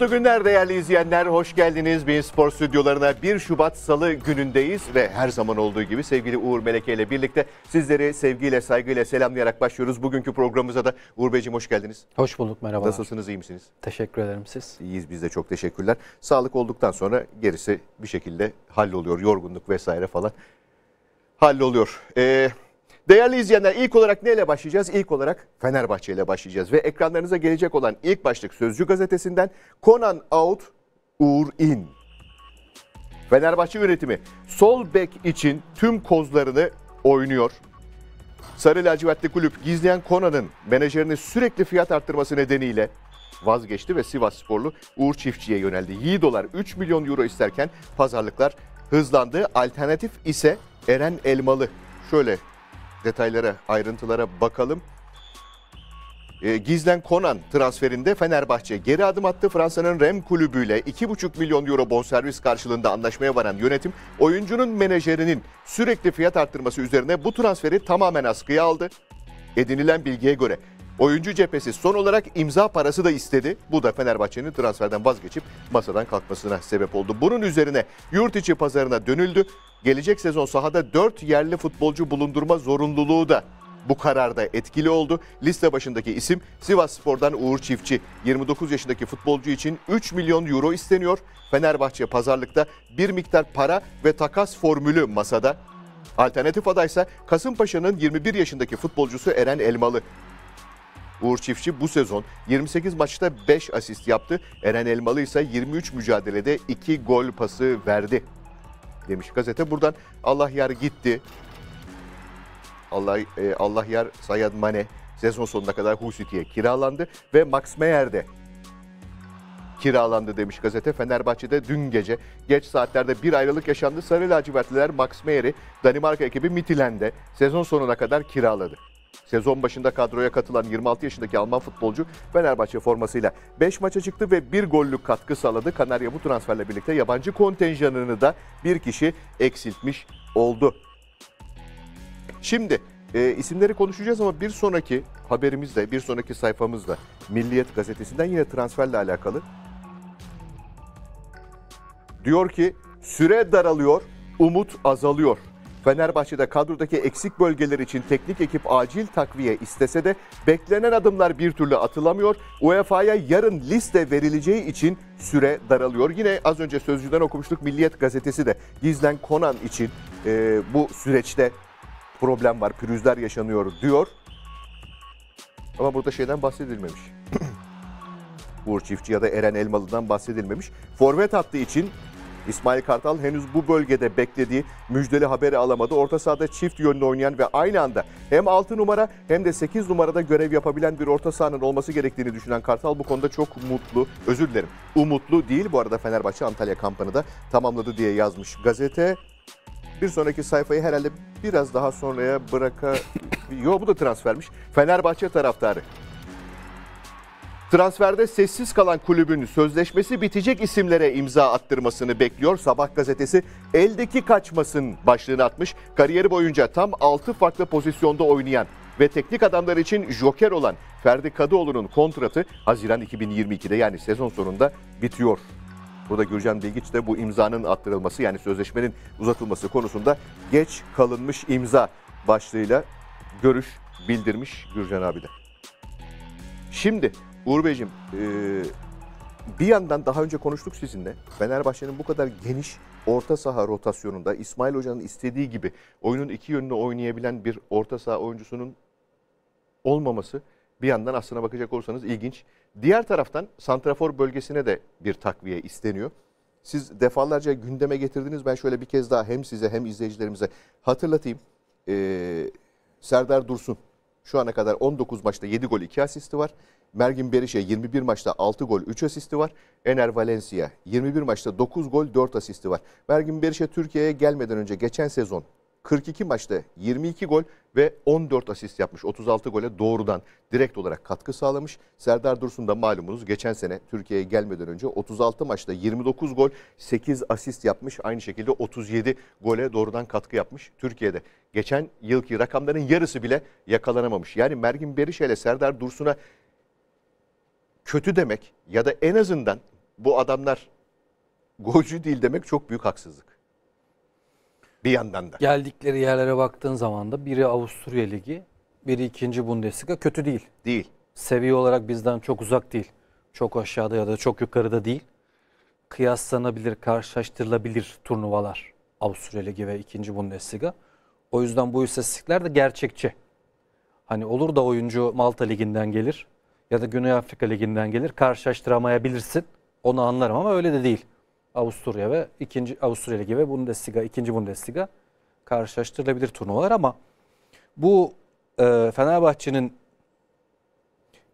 Mutlu günler değerli izleyenler. Hoş geldiniz. Bin Spor stüdyolarına 1 Şubat Salı günündeyiz ve her zaman olduğu gibi sevgili Uğur Meleke ile birlikte sizleri sevgiyle, saygıyla selamlayarak başlıyoruz. Bugünkü programımıza da Uğur Beyciğim hoş geldiniz. Hoş bulduk, merhaba. Nasılsınız, iyi misiniz? Teşekkür ederim siz. İyiyiz, biz de çok teşekkürler. Sağlık olduktan sonra gerisi bir şekilde halloluyor. Yorgunluk vesaire falan halloluyor. Ee, Değerli izleyenler ilk olarak neyle başlayacağız? İlk olarak Fenerbahçe ile başlayacağız. Ve ekranlarınıza gelecek olan ilk başlık Sözcü gazetesinden Conan Out, Uğur In. Fenerbahçe yönetimi sol bek için tüm kozlarını oynuyor. Sarı lacivertli kulüp gizleyen Conan'ın menajerini sürekli fiyat arttırması nedeniyle vazgeçti ve Sivas sporlu Uğur Çiftçi'ye yöneldi. 7 dolar 3 milyon euro isterken pazarlıklar hızlandı. Alternatif ise Eren Elmalı. Şöyle detaylara, ayrıntılara bakalım. Ee, Gizlen Konan transferinde Fenerbahçe geri adım attı. Fransa'nın Rem kulübüyle 2,5 milyon euro bonservis karşılığında anlaşmaya varan yönetim, oyuncunun menajerinin sürekli fiyat arttırması üzerine bu transferi tamamen askıya aldı. Edinilen bilgiye göre Oyuncu cephesi son olarak imza parası da istedi. Bu da Fenerbahçe'nin transferden vazgeçip masadan kalkmasına sebep oldu. Bunun üzerine yurt içi pazarına dönüldü. Gelecek sezon sahada 4 yerli futbolcu bulundurma zorunluluğu da bu kararda etkili oldu. Liste başındaki isim Sivas Spor'dan Uğur Çiftçi. 29 yaşındaki futbolcu için 3 milyon euro isteniyor. Fenerbahçe pazarlıkta bir miktar para ve takas formülü masada. Alternatif aday adaysa Kasımpaşa'nın 21 yaşındaki futbolcusu Eren Elmalı. Uğur Çiftçi bu sezon 28 maçta 5 asist yaptı. Eren Elmalı ise 23 mücadelede 2 gol pası verdi demiş gazete. Buradan Allah yar gitti. Allah e, Allah yar Sayad Mane sezon sonuna kadar Hull kiralandı ve Max Meyer de kiralandı demiş gazete. Fenerbahçe'de dün gece geç saatlerde bir ayrılık yaşandı. Sarı lacivertliler Max Meyer'i Danimarka ekibi Mitilende sezon sonuna kadar kiraladı. Sezon başında kadroya katılan 26 yaşındaki Alman futbolcu Fenerbahçe formasıyla 5 maça çıktı ve bir gollük katkı sağladı. Kanarya bu transferle birlikte yabancı kontenjanını da bir kişi eksiltmiş oldu. Şimdi e, isimleri konuşacağız ama bir sonraki haberimizde, bir sonraki sayfamızda Milliyet gazetesinden yine transferle alakalı. Diyor ki süre daralıyor, umut azalıyor. Fenerbahçe'de kadrodaki eksik bölgeler için teknik ekip acil takviye istese de beklenen adımlar bir türlü atılamıyor. UEFA'ya yarın liste verileceği için süre daralıyor. Yine az önce Sözcü'den okumuştuk Milliyet Gazetesi de Gizlen Konan için e, bu süreçte problem var, pürüzler yaşanıyor diyor. Ama burada şeyden bahsedilmemiş. Uğur Çiftçi ya da Eren Elmalı'dan bahsedilmemiş. Forvet hattı için İsmail Kartal henüz bu bölgede beklediği müjdeli haberi alamadı. Orta sahada çift yönlü oynayan ve aynı anda hem 6 numara hem de 8 numarada görev yapabilen bir orta sahanın olması gerektiğini düşünen Kartal bu konuda çok mutlu. Özür dilerim. Umutlu değil. Bu arada Fenerbahçe Antalya kampını da tamamladı diye yazmış gazete. Bir sonraki sayfayı herhalde biraz daha sonraya bıraka... Yo bu da transfermiş. Fenerbahçe taraftarı Transferde sessiz kalan kulübün sözleşmesi bitecek isimlere imza attırmasını bekliyor. Sabah gazetesi eldeki kaçmasın başlığını atmış. Kariyeri boyunca tam 6 farklı pozisyonda oynayan ve teknik adamlar için joker olan Ferdi Kadıoğlu'nun kontratı Haziran 2022'de yani sezon sonunda bitiyor. Burada Gürcan Bilgiç de bu imzanın attırılması yani sözleşmenin uzatılması konusunda geç kalınmış imza başlığıyla görüş bildirmiş Gürcan abi de. Şimdi Uğur Beyciğim, e, bir yandan daha önce konuştuk sizinle. Fenerbahçe'nin bu kadar geniş orta saha rotasyonunda İsmail Hoca'nın istediği gibi oyunun iki yönünü oynayabilen bir orta saha oyuncusunun olmaması bir yandan aslına bakacak olursanız ilginç. Diğer taraftan santrafor bölgesine de bir takviye isteniyor. Siz defalarca gündeme getirdiniz. Ben şöyle bir kez daha hem size hem izleyicilerimize hatırlatayım. Ee, Serdar Dursun şu ana kadar 19 maçta 7 gol 2 asisti var. Mergin Berişe 21 maçta 6 gol 3 asisti var. Ener Valencia 21 maçta 9 gol 4 asisti var. Mergin Berişe Türkiye'ye gelmeden önce geçen sezon 42 maçta 22 gol ve 14 asist yapmış. 36 gole doğrudan direkt olarak katkı sağlamış. Serdar Dursun da malumunuz geçen sene Türkiye'ye gelmeden önce 36 maçta 29 gol, 8 asist yapmış. Aynı şekilde 37 gole doğrudan katkı yapmış Türkiye'de. Geçen yılki rakamların yarısı bile yakalanamamış. Yani Mergin Berişe ile Serdar Dursun'a kötü demek ya da en azından bu adamlar golcü değil demek çok büyük haksızlık. Bir yandan da. Geldikleri yerlere baktığın zaman da biri Avusturya Ligi, biri 2. Bundesliga kötü değil. Değil. Seviye olarak bizden çok uzak değil. Çok aşağıda ya da çok yukarıda değil. Kıyaslanabilir, karşılaştırılabilir turnuvalar Avusturya Ligi ve 2. Bundesliga. O yüzden bu istatistikler de gerçekçi. Hani olur da oyuncu Malta Ligi'nden gelir ya da Güney Afrika Ligi'nden gelir. Karşılaştıramayabilirsin. Onu anlarım ama öyle de değil. Avusturya ve ikinci Avusturya Ligi ve Bundesliga, ikinci Bundesliga karşılaştırılabilir turnuvalar ama bu e, Fenerbahçe'nin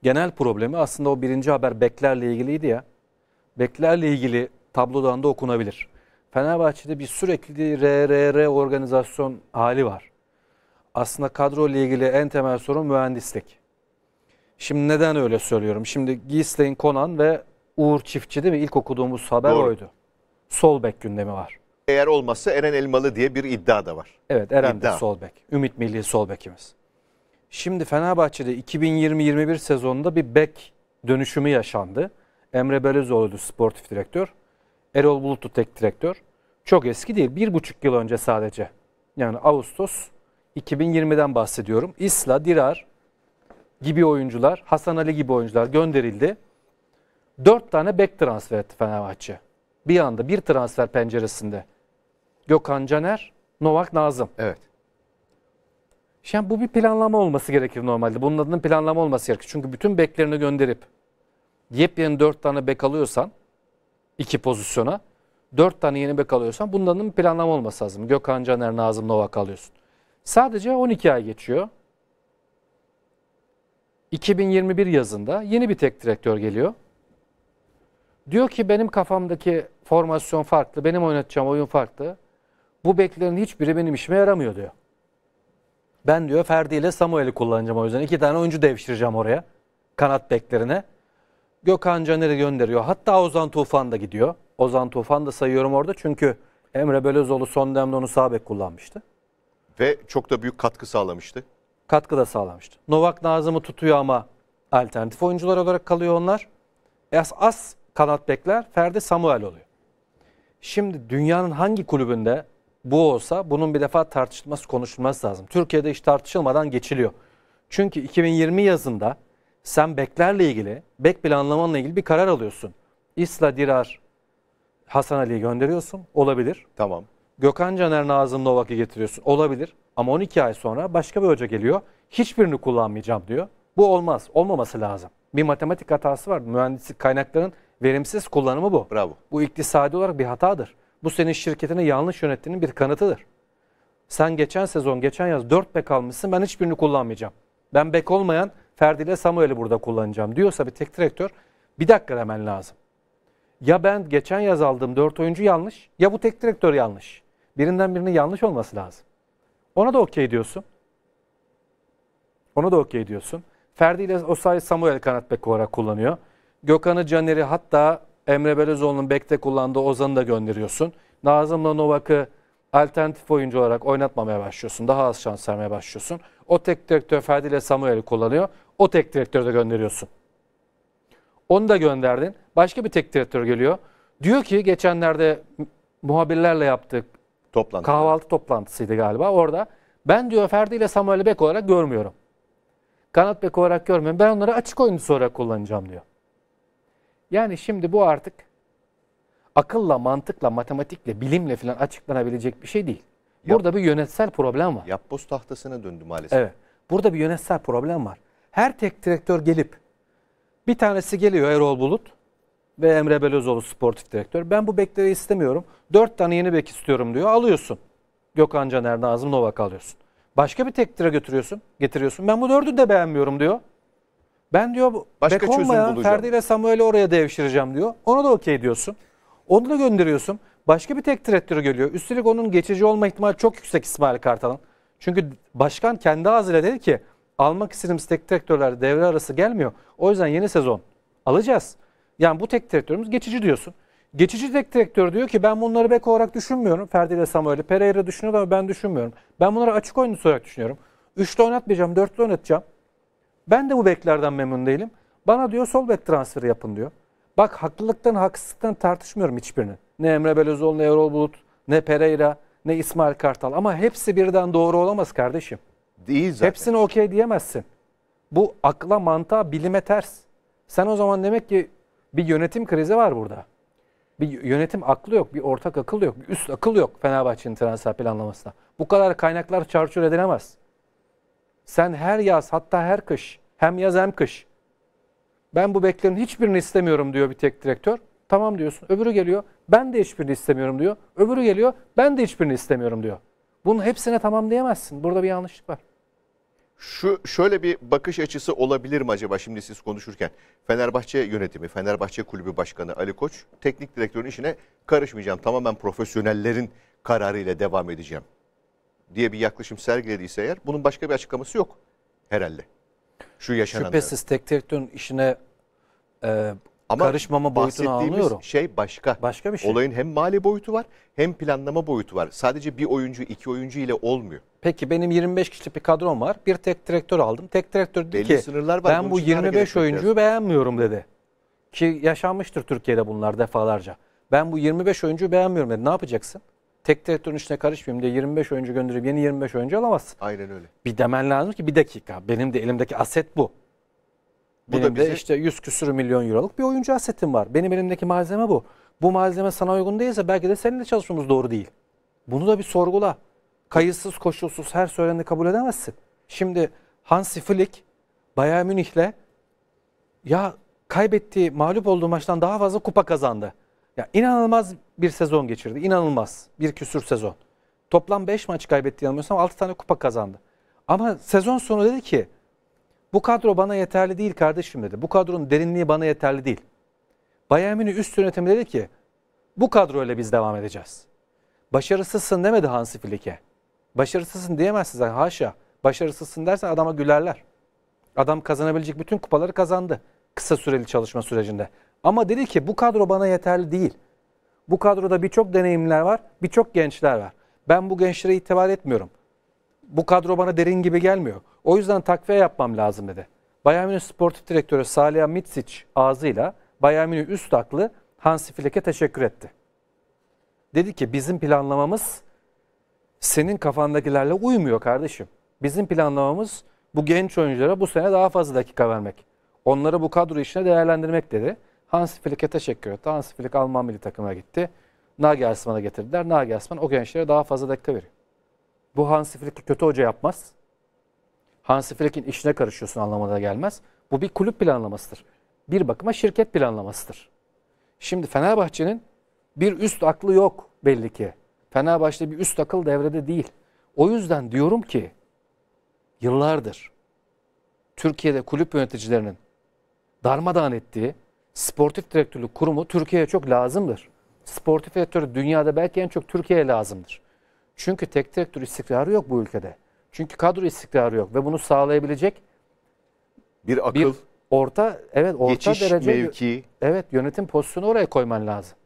genel problemi aslında o birinci haber beklerle ilgiliydi ya. Beklerle ilgili tablodan da okunabilir. Fenerbahçe'de bir sürekli RRR organizasyon hali var. Aslında kadro ile ilgili en temel sorun mühendislik. Şimdi neden öyle söylüyorum? Şimdi Gislain Konan ve Uğur Çiftçi değil mi? İlk okuduğumuz haber Doğru. oydu. Sol bek gündemi var. Eğer olmazsa Eren Elmalı diye bir iddia da var. Evet Eren iddia. de sol bek. Ümit Milli sol bekimiz. Şimdi Fenerbahçe'de 2020-21 sezonunda bir bek dönüşümü yaşandı. Emre Belözoğlu'ydu sportif direktör. Erol Bulut'tu tek direktör. Çok eski değil. Bir buçuk yıl önce sadece. Yani Ağustos 2020'den bahsediyorum. İsla, Dirar, gibi oyuncular, Hasan Ali gibi oyuncular gönderildi. 4 tane bek transfer etti Fenerbahçe. Bir anda bir transfer penceresinde. Gökhan Caner, Novak Nazım. Evet. Şimdi bu bir planlama olması gerekir normalde. Bunun adının planlama olması gerekir. Çünkü bütün beklerini gönderip yepyeni 4 tane bek alıyorsan iki pozisyona 4 tane yeni bek alıyorsan bunun adının planlama olması lazım. Gökhan Caner, Nazım Novak alıyorsun. Sadece 12 ay geçiyor. 2021 yazında yeni bir tek direktör geliyor. Diyor ki benim kafamdaki formasyon farklı, benim oynatacağım oyun farklı. Bu beklerin hiçbiri benim işime yaramıyor diyor. Ben diyor Ferdi ile Samuel'i kullanacağım o yüzden. iki tane oyuncu devşireceğim oraya. Kanat beklerine. Gökhan Caner'i gönderiyor. Hatta Ozan Tufan da gidiyor. Ozan Tufan da sayıyorum orada çünkü Emre Belözoğlu son dönemde onu sağ bek kullanmıştı. Ve çok da büyük katkı sağlamıştı katkı da sağlamıştı. Novak Nazım'ı tutuyor ama alternatif oyuncular olarak kalıyor onlar. As, as kanat bekler Ferdi Samuel oluyor. Şimdi dünyanın hangi kulübünde bu olsa bunun bir defa tartışılması konuşulması lazım. Türkiye'de hiç tartışılmadan geçiliyor. Çünkü 2020 yazında sen beklerle ilgili, bek planlamanla ilgili bir karar alıyorsun. İsla Dirar Hasan Ali'yi gönderiyorsun. Olabilir. Tamam. Gökhan Caner Nazım Novak'ı getiriyorsun. Olabilir. Ama 12 ay sonra başka bir hoca geliyor. Hiçbirini kullanmayacağım diyor. Bu olmaz. Olmaması lazım. Bir matematik hatası var. Mühendislik kaynakların verimsiz kullanımı bu. Bravo. Bu iktisadi olarak bir hatadır. Bu senin şirketini yanlış yönettiğinin bir kanıtıdır. Sen geçen sezon, geçen yaz 4 bek almışsın. Ben hiçbirini kullanmayacağım. Ben bek olmayan Ferdi ile Samuel'i burada kullanacağım diyorsa bir tek direktör bir dakika demen lazım. Ya ben geçen yaz aldığım 4 oyuncu yanlış ya bu tek direktör yanlış. Birinden birinin yanlış olması lazım. Ona da okey diyorsun. Ona da okey diyorsun. Ferdi ile Osay Samuel kanat bek olarak kullanıyor. Gökhan'ı, Caner'i hatta Emre Belözoğlu'nun bekte kullandığı Ozan'ı da gönderiyorsun. Nazım'la Novak'ı alternatif oyuncu olarak oynatmamaya başlıyorsun. Daha az şans vermeye başlıyorsun. O tek direktör Ferdi ile Samuel'i kullanıyor. O tek direktörü de gönderiyorsun. Onu da gönderdin. Başka bir tek direktör geliyor. Diyor ki geçenlerde muhabirlerle yaptık Toplantı. Kahvaltı toplantısıydı galiba orada. Ben diyor Ferdi ile Samuel Bek olarak görmüyorum. Kanat bek olarak görmüyorum. Ben onları açık oyuncusu olarak kullanacağım diyor. Yani şimdi bu artık akılla, mantıkla, matematikle, bilimle falan açıklanabilecek bir şey değil. Burada Yap, bir yönetsel problem var. Yapboz tahtasına döndü maalesef. Evet. Burada bir yönetsel problem var. Her tek direktör gelip bir tanesi geliyor Erol Bulut ve Emre Belözoğlu sportif direktör. Ben bu bekleri istemiyorum. Dört tane yeni bek istiyorum diyor. Alıyorsun. Gökhan Caner, Nazım Novak alıyorsun. Başka bir tektire götürüyorsun, getiriyorsun. Ben bu dördünü de beğenmiyorum diyor. Ben diyor Başka bek çözüm olmayan bulacağım. Ferdi ile Samuel'i oraya devşireceğim diyor. Onu da okey diyorsun. Onu da gönderiyorsun. Başka bir tek direktörü geliyor. Üstelik onun geçici olma ihtimali çok yüksek İsmail Kartal'ın. Çünkü başkan kendi ağzıyla dedi ki almak istediğimiz tek direktörler devre arası gelmiyor. O yüzden yeni sezon alacağız. Yani bu tek direktörümüz geçici diyorsun. Geçici tek direktör diyor ki ben bunları bek olarak düşünmüyorum. Ferdi ile Samuel'i. Pereira düşünüyorum, ama ben düşünmüyorum. Ben bunları açık oyuncusu olarak düşünüyorum. Üçlü oynatmayacağım, dörtlü oynatacağım. Ben de bu beklerden memnun değilim. Bana diyor sol bek transferi yapın diyor. Bak haklılıktan haksızlıktan tartışmıyorum hiçbirini. Ne Emre Belözoğlu, ne Erol Bulut, ne Pereira, ne İsmail Kartal. Ama hepsi birden doğru olamaz kardeşim. Değil zaten. Hepsini okey diyemezsin. Bu akla, mantığa, bilime ters. Sen o zaman demek ki bir yönetim krizi var burada. Bir yönetim aklı yok, bir ortak akıl yok, bir üst akıl yok Fenerbahçe'nin transfer planlamasında. Bu kadar kaynaklar çarçur edilemez. Sen her yaz hatta her kış hem yaz hem kış ben bu beklerin hiçbirini istemiyorum diyor bir tek direktör. Tamam diyorsun. Öbürü geliyor. Ben de hiçbirini istemiyorum diyor. Öbürü geliyor. Ben de hiçbirini istemiyorum diyor. Bunun hepsine tamam diyemezsin. Burada bir yanlışlık var. Şu şöyle bir bakış açısı olabilir mi acaba şimdi siz konuşurken? Fenerbahçe yönetimi, Fenerbahçe Kulübü Başkanı Ali Koç, teknik direktörün işine karışmayacağım. Tamamen profesyonellerin kararıyla devam edeceğim diye bir yaklaşım sergilediyse eğer bunun başka bir açıklaması yok herhalde. Şu yaşananlar. Şüphesiz teknik direktörün işine e, ama karışmama boyutunu anlıyorum. şey başka. Başka bir şey. Olayın hem mali boyutu var hem planlama boyutu var. Sadece bir oyuncu iki oyuncu ile olmuyor. Peki benim 25 kişilik bir kadrom var. Bir tek direktör aldım. Tek direktör dedi Belli ki sınırlar var. ben bu 25 oyuncuyu lazım. beğenmiyorum dedi. Ki yaşanmıştır Türkiye'de bunlar defalarca. Ben bu 25 oyuncuyu beğenmiyorum dedi. Ne yapacaksın? Tek direktörün içine karışmayayım diye 25 oyuncu gönderip yeni 25 oyuncu alamazsın. Aynen öyle. Bir demen lazım ki bir dakika benim de elimdeki aset bu. Benim da bizi... de işte 100 küsür milyon euroluk bir oyuncu asetim var. Benim elimdeki malzeme bu. Bu malzeme sana uygun değilse belki de seninle çalışmamız doğru değil. Bunu da bir sorgula. Kayıtsız koşulsuz her söyleneni kabul edemezsin. Şimdi Hansi Flick Bayern Münih'le ya kaybettiği, mağlup olduğu maçtan daha fazla kupa kazandı. Ya inanılmaz bir sezon geçirdi. İnanılmaz. Bir küsür sezon. Toplam 5 maç kaybetti yanılmıyorsam 6 tane kupa kazandı. Ama sezon sonu dedi ki bu kadro bana yeterli değil kardeşim dedi. Bu kadronun derinliği bana yeterli değil. Bayern Münih üst yönetimi dedi ki bu kadroyla biz devam edeceğiz. Başarısızsın demedi Hansi Flick'e. Başarısızsın diyemezsin zaten haşa. Başarısızsın dersen adama gülerler. Adam kazanabilecek bütün kupaları kazandı kısa süreli çalışma sürecinde. Ama dedi ki bu kadro bana yeterli değil. Bu kadroda birçok deneyimler var, birçok gençler var. Ben bu gençlere itibar etmiyorum bu kadro bana derin gibi gelmiyor. O yüzden takviye yapmam lazım dedi. Bayern Münih Sportif Direktörü Salih Mitsic ağzıyla Bayern Münih üst aklı Hansi Flick'e teşekkür etti. Dedi ki bizim planlamamız senin kafandakilerle uymuyor kardeşim. Bizim planlamamız bu genç oyunculara bu sene daha fazla dakika vermek. Onları bu kadro işine değerlendirmek dedi. Hansi Flick'e teşekkür etti. Hansi Flick Alman milli takıma gitti. Nagelsmann'a getirdiler. Nagelsmann o gençlere daha fazla dakika veriyor. Bu Hansi Flick'i kötü hoca yapmaz. Hansi Flick'in işine karışıyorsun anlamına gelmez. Bu bir kulüp planlamasıdır. Bir bakıma şirket planlamasıdır. Şimdi Fenerbahçe'nin bir üst aklı yok belli ki. Fenerbahçe'de bir üst akıl devrede değil. O yüzden diyorum ki yıllardır Türkiye'de kulüp yöneticilerinin darmadağın ettiği sportif direktörlük kurumu Türkiye'ye çok lazımdır. Sportif direktörü dünyada belki en çok Türkiye'ye lazımdır. Çünkü tek direktör istikrarı yok bu ülkede. Çünkü kadro istikrarı yok ve bunu sağlayabilecek bir akıl, bir orta evet orta geçiş derece mevki. Evet yönetim pozisyonu oraya koyman lazım.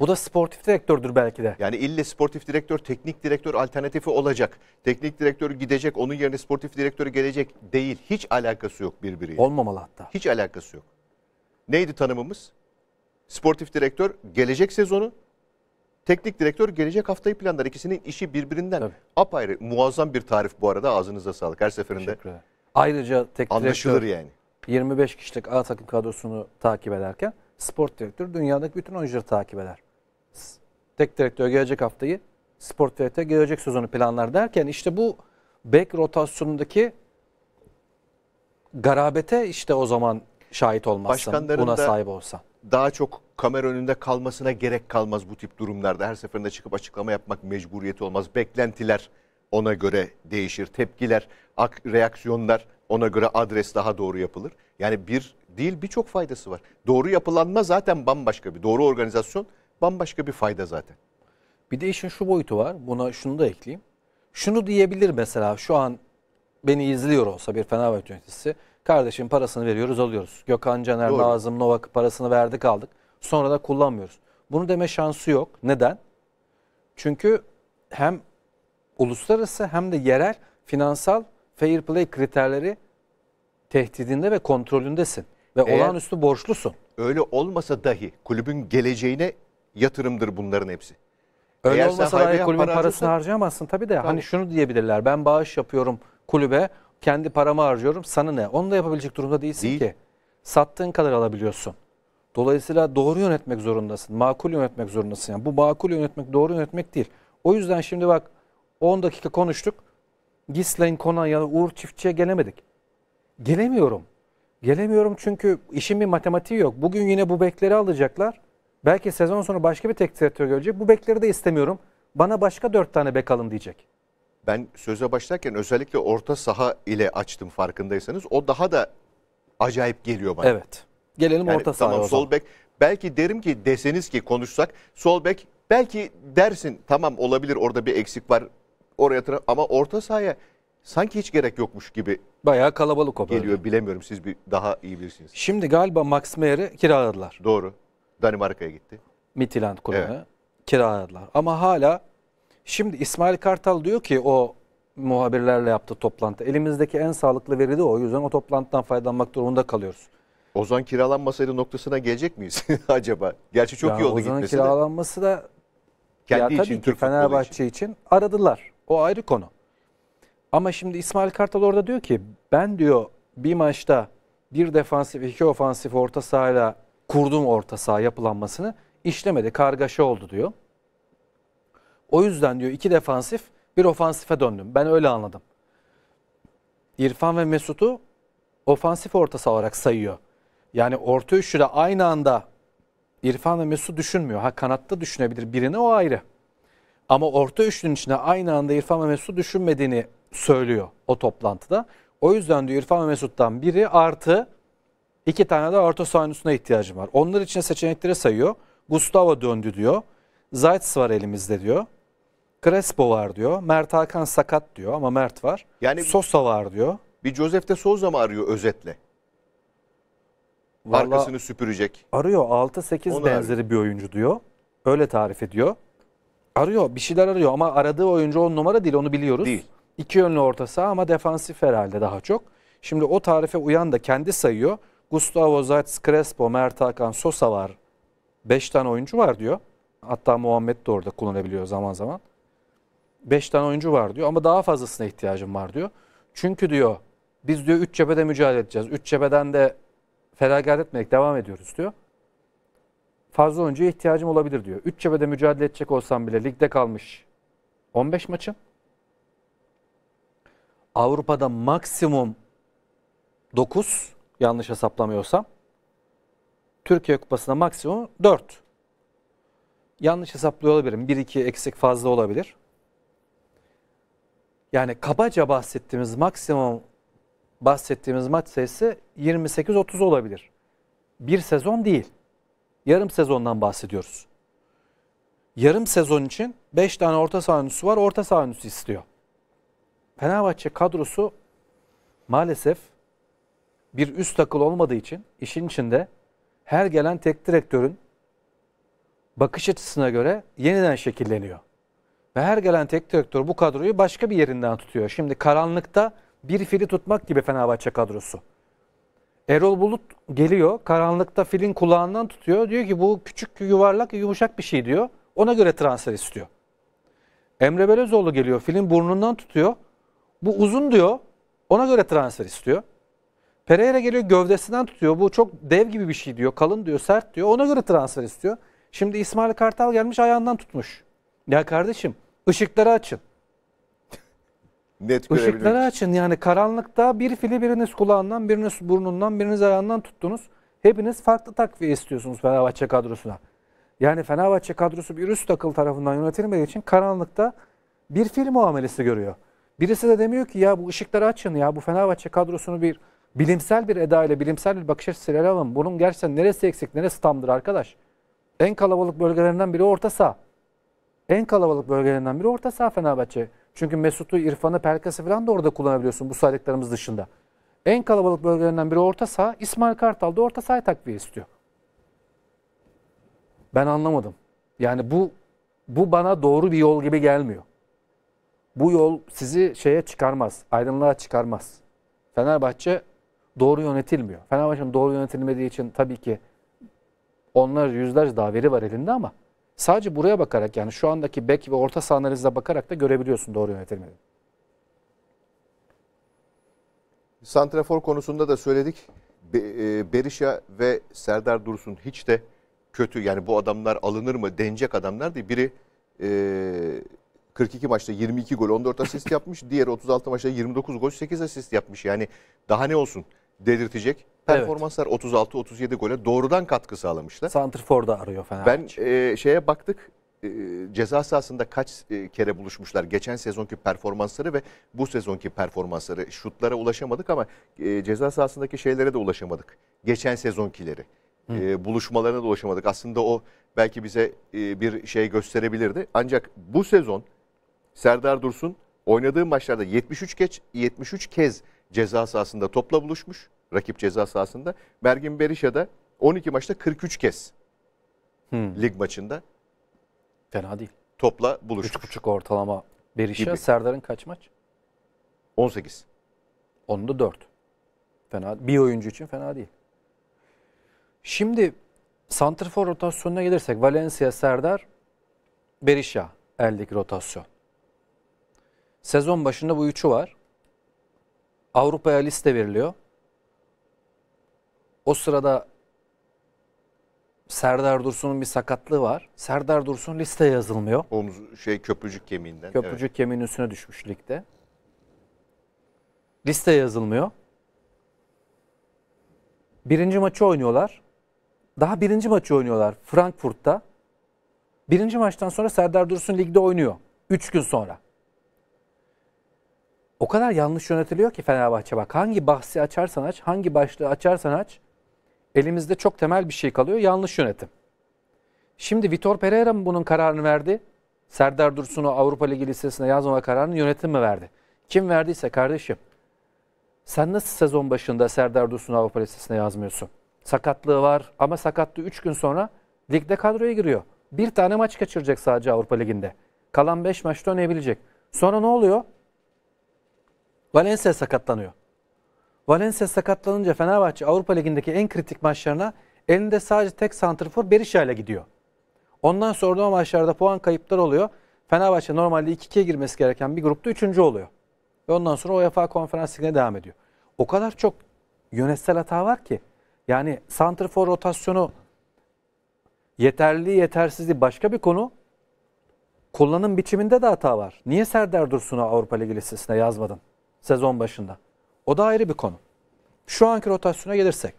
Bu da sportif direktördür belki de. Yani ille sportif direktör, teknik direktör alternatifi olacak. Teknik direktör gidecek, onun yerine sportif direktörü gelecek değil. Hiç alakası yok birbiriyle. Olmamalı hatta. Hiç alakası yok. Neydi tanımımız? Sportif direktör gelecek sezonu Teknik direktör gelecek haftayı planlar. İkisinin işi birbirinden Tabii. apayrı. Muazzam bir tarif bu arada. Ağzınıza sağlık. Her seferinde Ayrıca teknik anlaşılır direktör, yani. 25 kişilik A takım kadrosunu takip ederken spor direktörü dünyadaki bütün oyuncuları takip eder. Tek direktör gelecek haftayı, spor direktör gelecek sezonu planlar derken işte bu back rotasyonundaki garabete işte o zaman şahit olmazsın buna sahip olsan daha çok kamera önünde kalmasına gerek kalmaz bu tip durumlarda. Her seferinde çıkıp açıklama yapmak mecburiyeti olmaz. Beklentiler ona göre değişir. Tepkiler, reaksiyonlar ona göre adres daha doğru yapılır. Yani bir değil birçok faydası var. Doğru yapılanma zaten bambaşka bir. Doğru organizasyon bambaşka bir fayda zaten. Bir de işin şu boyutu var. Buna şunu da ekleyeyim. Şunu diyebilir mesela şu an beni izliyor olsa bir Fenerbahçe yöneticisi. Kardeşim parasını veriyoruz alıyoruz. Gökhan Caner, Doğru. Nazım, Novak parasını verdik aldık. Sonra da kullanmıyoruz. Bunu deme şansı yok. Neden? Çünkü hem uluslararası hem de yerel finansal fair play kriterleri tehdidinde ve kontrolündesin. Ve Eğer olağanüstü borçlusun. Öyle olmasa dahi kulübün geleceğine yatırımdır bunların hepsi. Öyle Eğer olmasa dahi kulübün para parasını harcayamazsın tabii de. Tamam. Hani şunu diyebilirler ben bağış yapıyorum kulübe kendi paramı harcıyorum sana ne? Onu da yapabilecek durumda değilsin Değil. ki. Sattığın kadar alabiliyorsun. Dolayısıyla doğru yönetmek zorundasın. Makul yönetmek zorundasın. Yani bu makul yönetmek doğru yönetmek değil. O yüzden şimdi bak 10 dakika konuştuk. Gislain Konanya'da Uğur Çiftçi'ye gelemedik. Gelemiyorum. Gelemiyorum çünkü işin bir matematiği yok. Bugün yine bu bekleri alacaklar. Belki sezon sonu başka bir teknik direktör görecek. Bu bekleri de istemiyorum. Bana başka 4 tane bek alın diyecek ben söze başlarken özellikle orta saha ile açtım farkındaysanız. O daha da acayip geliyor bana. Evet. Gelelim yani, orta sahaya. Tamam sol bek. Belki derim ki deseniz ki konuşsak sol bek belki dersin tamam olabilir orada bir eksik var oraya ama orta sahaya sanki hiç gerek yokmuş gibi. Bayağı kalabalık o böyle. Geliyor bilemiyorum siz bir daha iyi bilirsiniz. Şimdi galiba Max Meyer'i kiraladılar. Doğru. Danimarka'ya gitti. Midtjylland kulübüne evet. kiraladılar. Ama hala Şimdi İsmail Kartal diyor ki o muhabirlerle yaptığı toplantı. Elimizdeki en sağlıklı veri de o. O yüzden o toplantıdan faydalanmak durumunda kalıyoruz. Ozan kiralanmasaydı noktasına gelecek miyiz acaba? Gerçi çok yani iyi oldu Ozan gitmesi Ozan'ın kiralanması da kendi ya için, tabii Türk ki Fenerbahçe için. için aradılar. O ayrı konu. Ama şimdi İsmail Kartal orada diyor ki ben diyor bir maçta bir defansif iki ofansif orta sahayla kurdum orta saha yapılanmasını işlemedi. Kargaşa oldu diyor. O yüzden diyor iki defansif bir ofansife döndüm. Ben öyle anladım. İrfan ve Mesut'u ofansif orta saha olarak sayıyor. Yani orta üçlü aynı anda İrfan ve Mesut düşünmüyor. Ha kanatta düşünebilir birini o ayrı. Ama orta üçlünün içinde aynı anda İrfan ve Mesut düşünmediğini söylüyor o toplantıda. O yüzden diyor İrfan ve Mesut'tan biri artı iki tane de orta sahanın üstüne ihtiyacım var. Onlar için seçenekleri sayıyor. Gustavo döndü diyor. Zayt's var elimizde diyor. Crespo var diyor. Mert Hakan sakat diyor ama Mert var. Yani Sosa var diyor. Bir Joseph de Souza mı arıyor özetle? Vallahi Arkasını süpürecek. Arıyor 6-8 benzeri arıyor. bir oyuncu diyor. Öyle tarif ediyor. Arıyor bir şeyler arıyor ama aradığı oyuncu on numara değil onu biliyoruz. Değil. İki yönlü orta saha ama defansif herhalde daha çok. Şimdi o tarife uyan da kendi sayıyor. Gustavo Zatz, Crespo, Mert Hakan, Sosa var. Beş tane oyuncu var diyor. Hatta Muhammed de orada kullanabiliyor zaman zaman. 5 tane oyuncu var diyor ama daha fazlasına ihtiyacım var diyor. Çünkü diyor biz diyor 3 cephede mücadele edeceğiz. 3 cepheden de feragat etmeyerek devam ediyoruz diyor. Fazla oyuncuya ihtiyacım olabilir diyor. 3 cephede mücadele edecek olsam bile ligde kalmış 15 maçım. Avrupa'da maksimum 9 yanlış hesaplamıyorsam. Türkiye Kupası'na maksimum 4. Yanlış hesaplıyor olabilirim. 1-2 eksik fazla olabilir. Yani kabaca bahsettiğimiz maksimum bahsettiğimiz maç sayısı 28-30 olabilir. Bir sezon değil. Yarım sezondan bahsediyoruz. Yarım sezon için 5 tane orta saha var, orta saha istiyor. Fenerbahçe kadrosu maalesef bir üst takıl olmadığı için işin içinde her gelen tek direktörün bakış açısına göre yeniden şekilleniyor. Ve her gelen tek direktör bu kadroyu başka bir yerinden tutuyor. Şimdi karanlıkta bir fili tutmak gibi Fenerbahçe kadrosu. Erol Bulut geliyor karanlıkta filin kulağından tutuyor. Diyor ki bu küçük yuvarlak yumuşak bir şey diyor. Ona göre transfer istiyor. Emre Belözoğlu geliyor filin burnundan tutuyor. Bu uzun diyor. Ona göre transfer istiyor. Pereira geliyor gövdesinden tutuyor. Bu çok dev gibi bir şey diyor. Kalın diyor, sert diyor. Ona göre transfer istiyor. Şimdi İsmail Kartal gelmiş ayağından tutmuş. Ya kardeşim ışıkları açın. Net Işıkları açın yani karanlıkta bir fili biriniz kulağından, biriniz burnundan, biriniz ayağından tuttunuz. Hepiniz farklı takviye istiyorsunuz Fenerbahçe kadrosuna. Yani Fenerbahçe kadrosu bir üst takıl tarafından yönetilmediği için karanlıkta bir fil muamelesi görüyor. Birisi de demiyor ki ya bu ışıkları açın ya bu Fenerbahçe kadrosunu bir bilimsel bir eda ile bilimsel bir bakış açısıyla ele Bunun gerçekten neresi eksik neresi tamdır arkadaş? En kalabalık bölgelerinden biri orta saha. En kalabalık bölgelerinden biri orta saha Fenerbahçe. Çünkü Mesut'u, İrfan'ı, Pelkas'ı falan da orada kullanabiliyorsun bu saydıklarımız dışında. En kalabalık bölgelerinden biri orta saha. İsmail Kartal da orta sahaya takviye istiyor. Ben anlamadım. Yani bu bu bana doğru bir yol gibi gelmiyor. Bu yol sizi şeye çıkarmaz, aydınlığa çıkarmaz. Fenerbahçe doğru yönetilmiyor. Fenerbahçe'nin doğru yönetilmediği için tabii ki onlar yüzlerce daha veri var elinde ama Sadece buraya bakarak yani şu andaki bek ve orta sahanlarınıza bakarak da görebiliyorsun doğru yönetilmedi. Santrafor konusunda da söyledik. E, Berisha ve Serdar Dursun hiç de kötü yani bu adamlar alınır mı denecek adamlar değil. Biri 42 e, maçta 22 gol 14 asist yapmış. Diğeri 36 maçta 29 gol 8 asist yapmış. Yani daha ne olsun dedirtecek performanslar evet. 36-37 gole doğrudan katkı sağlamışlar. Santrfor'da arıyor Fenerbahçe. Ben e, şeye baktık e, ceza sahasında kaç e, kere buluşmuşlar geçen sezonki performansları ve bu sezonki performansları şutlara ulaşamadık ama e, ceza sahasındaki şeylere de ulaşamadık. Geçen sezonkileri e, buluşmalarına da ulaşamadık. Aslında o belki bize e, bir şey gösterebilirdi. Ancak bu sezon Serdar Dursun oynadığı maçlarda 73 geç 73 kez ceza sahasında topla buluşmuş rakip ceza sahasında. Bergin Berisha'da 12 maçta 43 kez hmm. lig maçında. Fena değil. Topla buluşmuş. 3.5 ortalama Berisha. Serdar'ın kaç maç? 18. Onda da 4. Fena, bir oyuncu için fena değil. Şimdi Santrfor rotasyonuna gelirsek Valencia, Serdar, Berisha eldeki rotasyon. Sezon başında bu üçü var. Avrupa'ya liste veriliyor. O sırada Serdar Dursun'un bir sakatlığı var. Serdar Dursun listeye yazılmıyor. Omuz şey köprücük kemiğinden. Köprücük evet. kemiğinin üstüne düşmüş ligde. Listeye yazılmıyor. Birinci maçı oynuyorlar. Daha birinci maçı oynuyorlar Frankfurt'ta. Birinci maçtan sonra Serdar Dursun ligde oynuyor. Üç gün sonra. O kadar yanlış yönetiliyor ki Fenerbahçe bak. Hangi bahsi açarsan aç, hangi başlığı açarsan aç elimizde çok temel bir şey kalıyor. Yanlış yönetim. Şimdi Vitor Pereira mı bunun kararını verdi? Serdar Dursun'u Avrupa Ligi listesine yazmama kararını yönetim mi verdi? Kim verdiyse kardeşim. Sen nasıl sezon başında Serdar Dursun'u Avrupa listesine yazmıyorsun? Sakatlığı var ama sakatlığı 3 gün sonra ligde kadroya giriyor. Bir tane maç kaçıracak sadece Avrupa Ligi'nde. Kalan 5 maçta oynayabilecek. Sonra ne oluyor? Valencia sakatlanıyor. Valencia sakatlanınca Fenerbahçe Avrupa Ligi'ndeki en kritik maçlarına elinde sadece tek santrfor Berisha ile gidiyor. Ondan sonra o maçlarda puan kayıpları oluyor. Fenerbahçe normalde 2-2'ye girmesi gereken bir grupta 3. oluyor. Ve ondan sonra UEFA Konferans Ligi'ne devam ediyor. O kadar çok yönetsel hata var ki. Yani santrfor rotasyonu yeterli yetersizliği başka bir konu. Kullanım biçiminde de hata var. Niye Serdar Dursun'u Avrupa Ligi listesine yazmadın sezon başında? O da ayrı bir konu. Şu anki rotasyona gelirsek.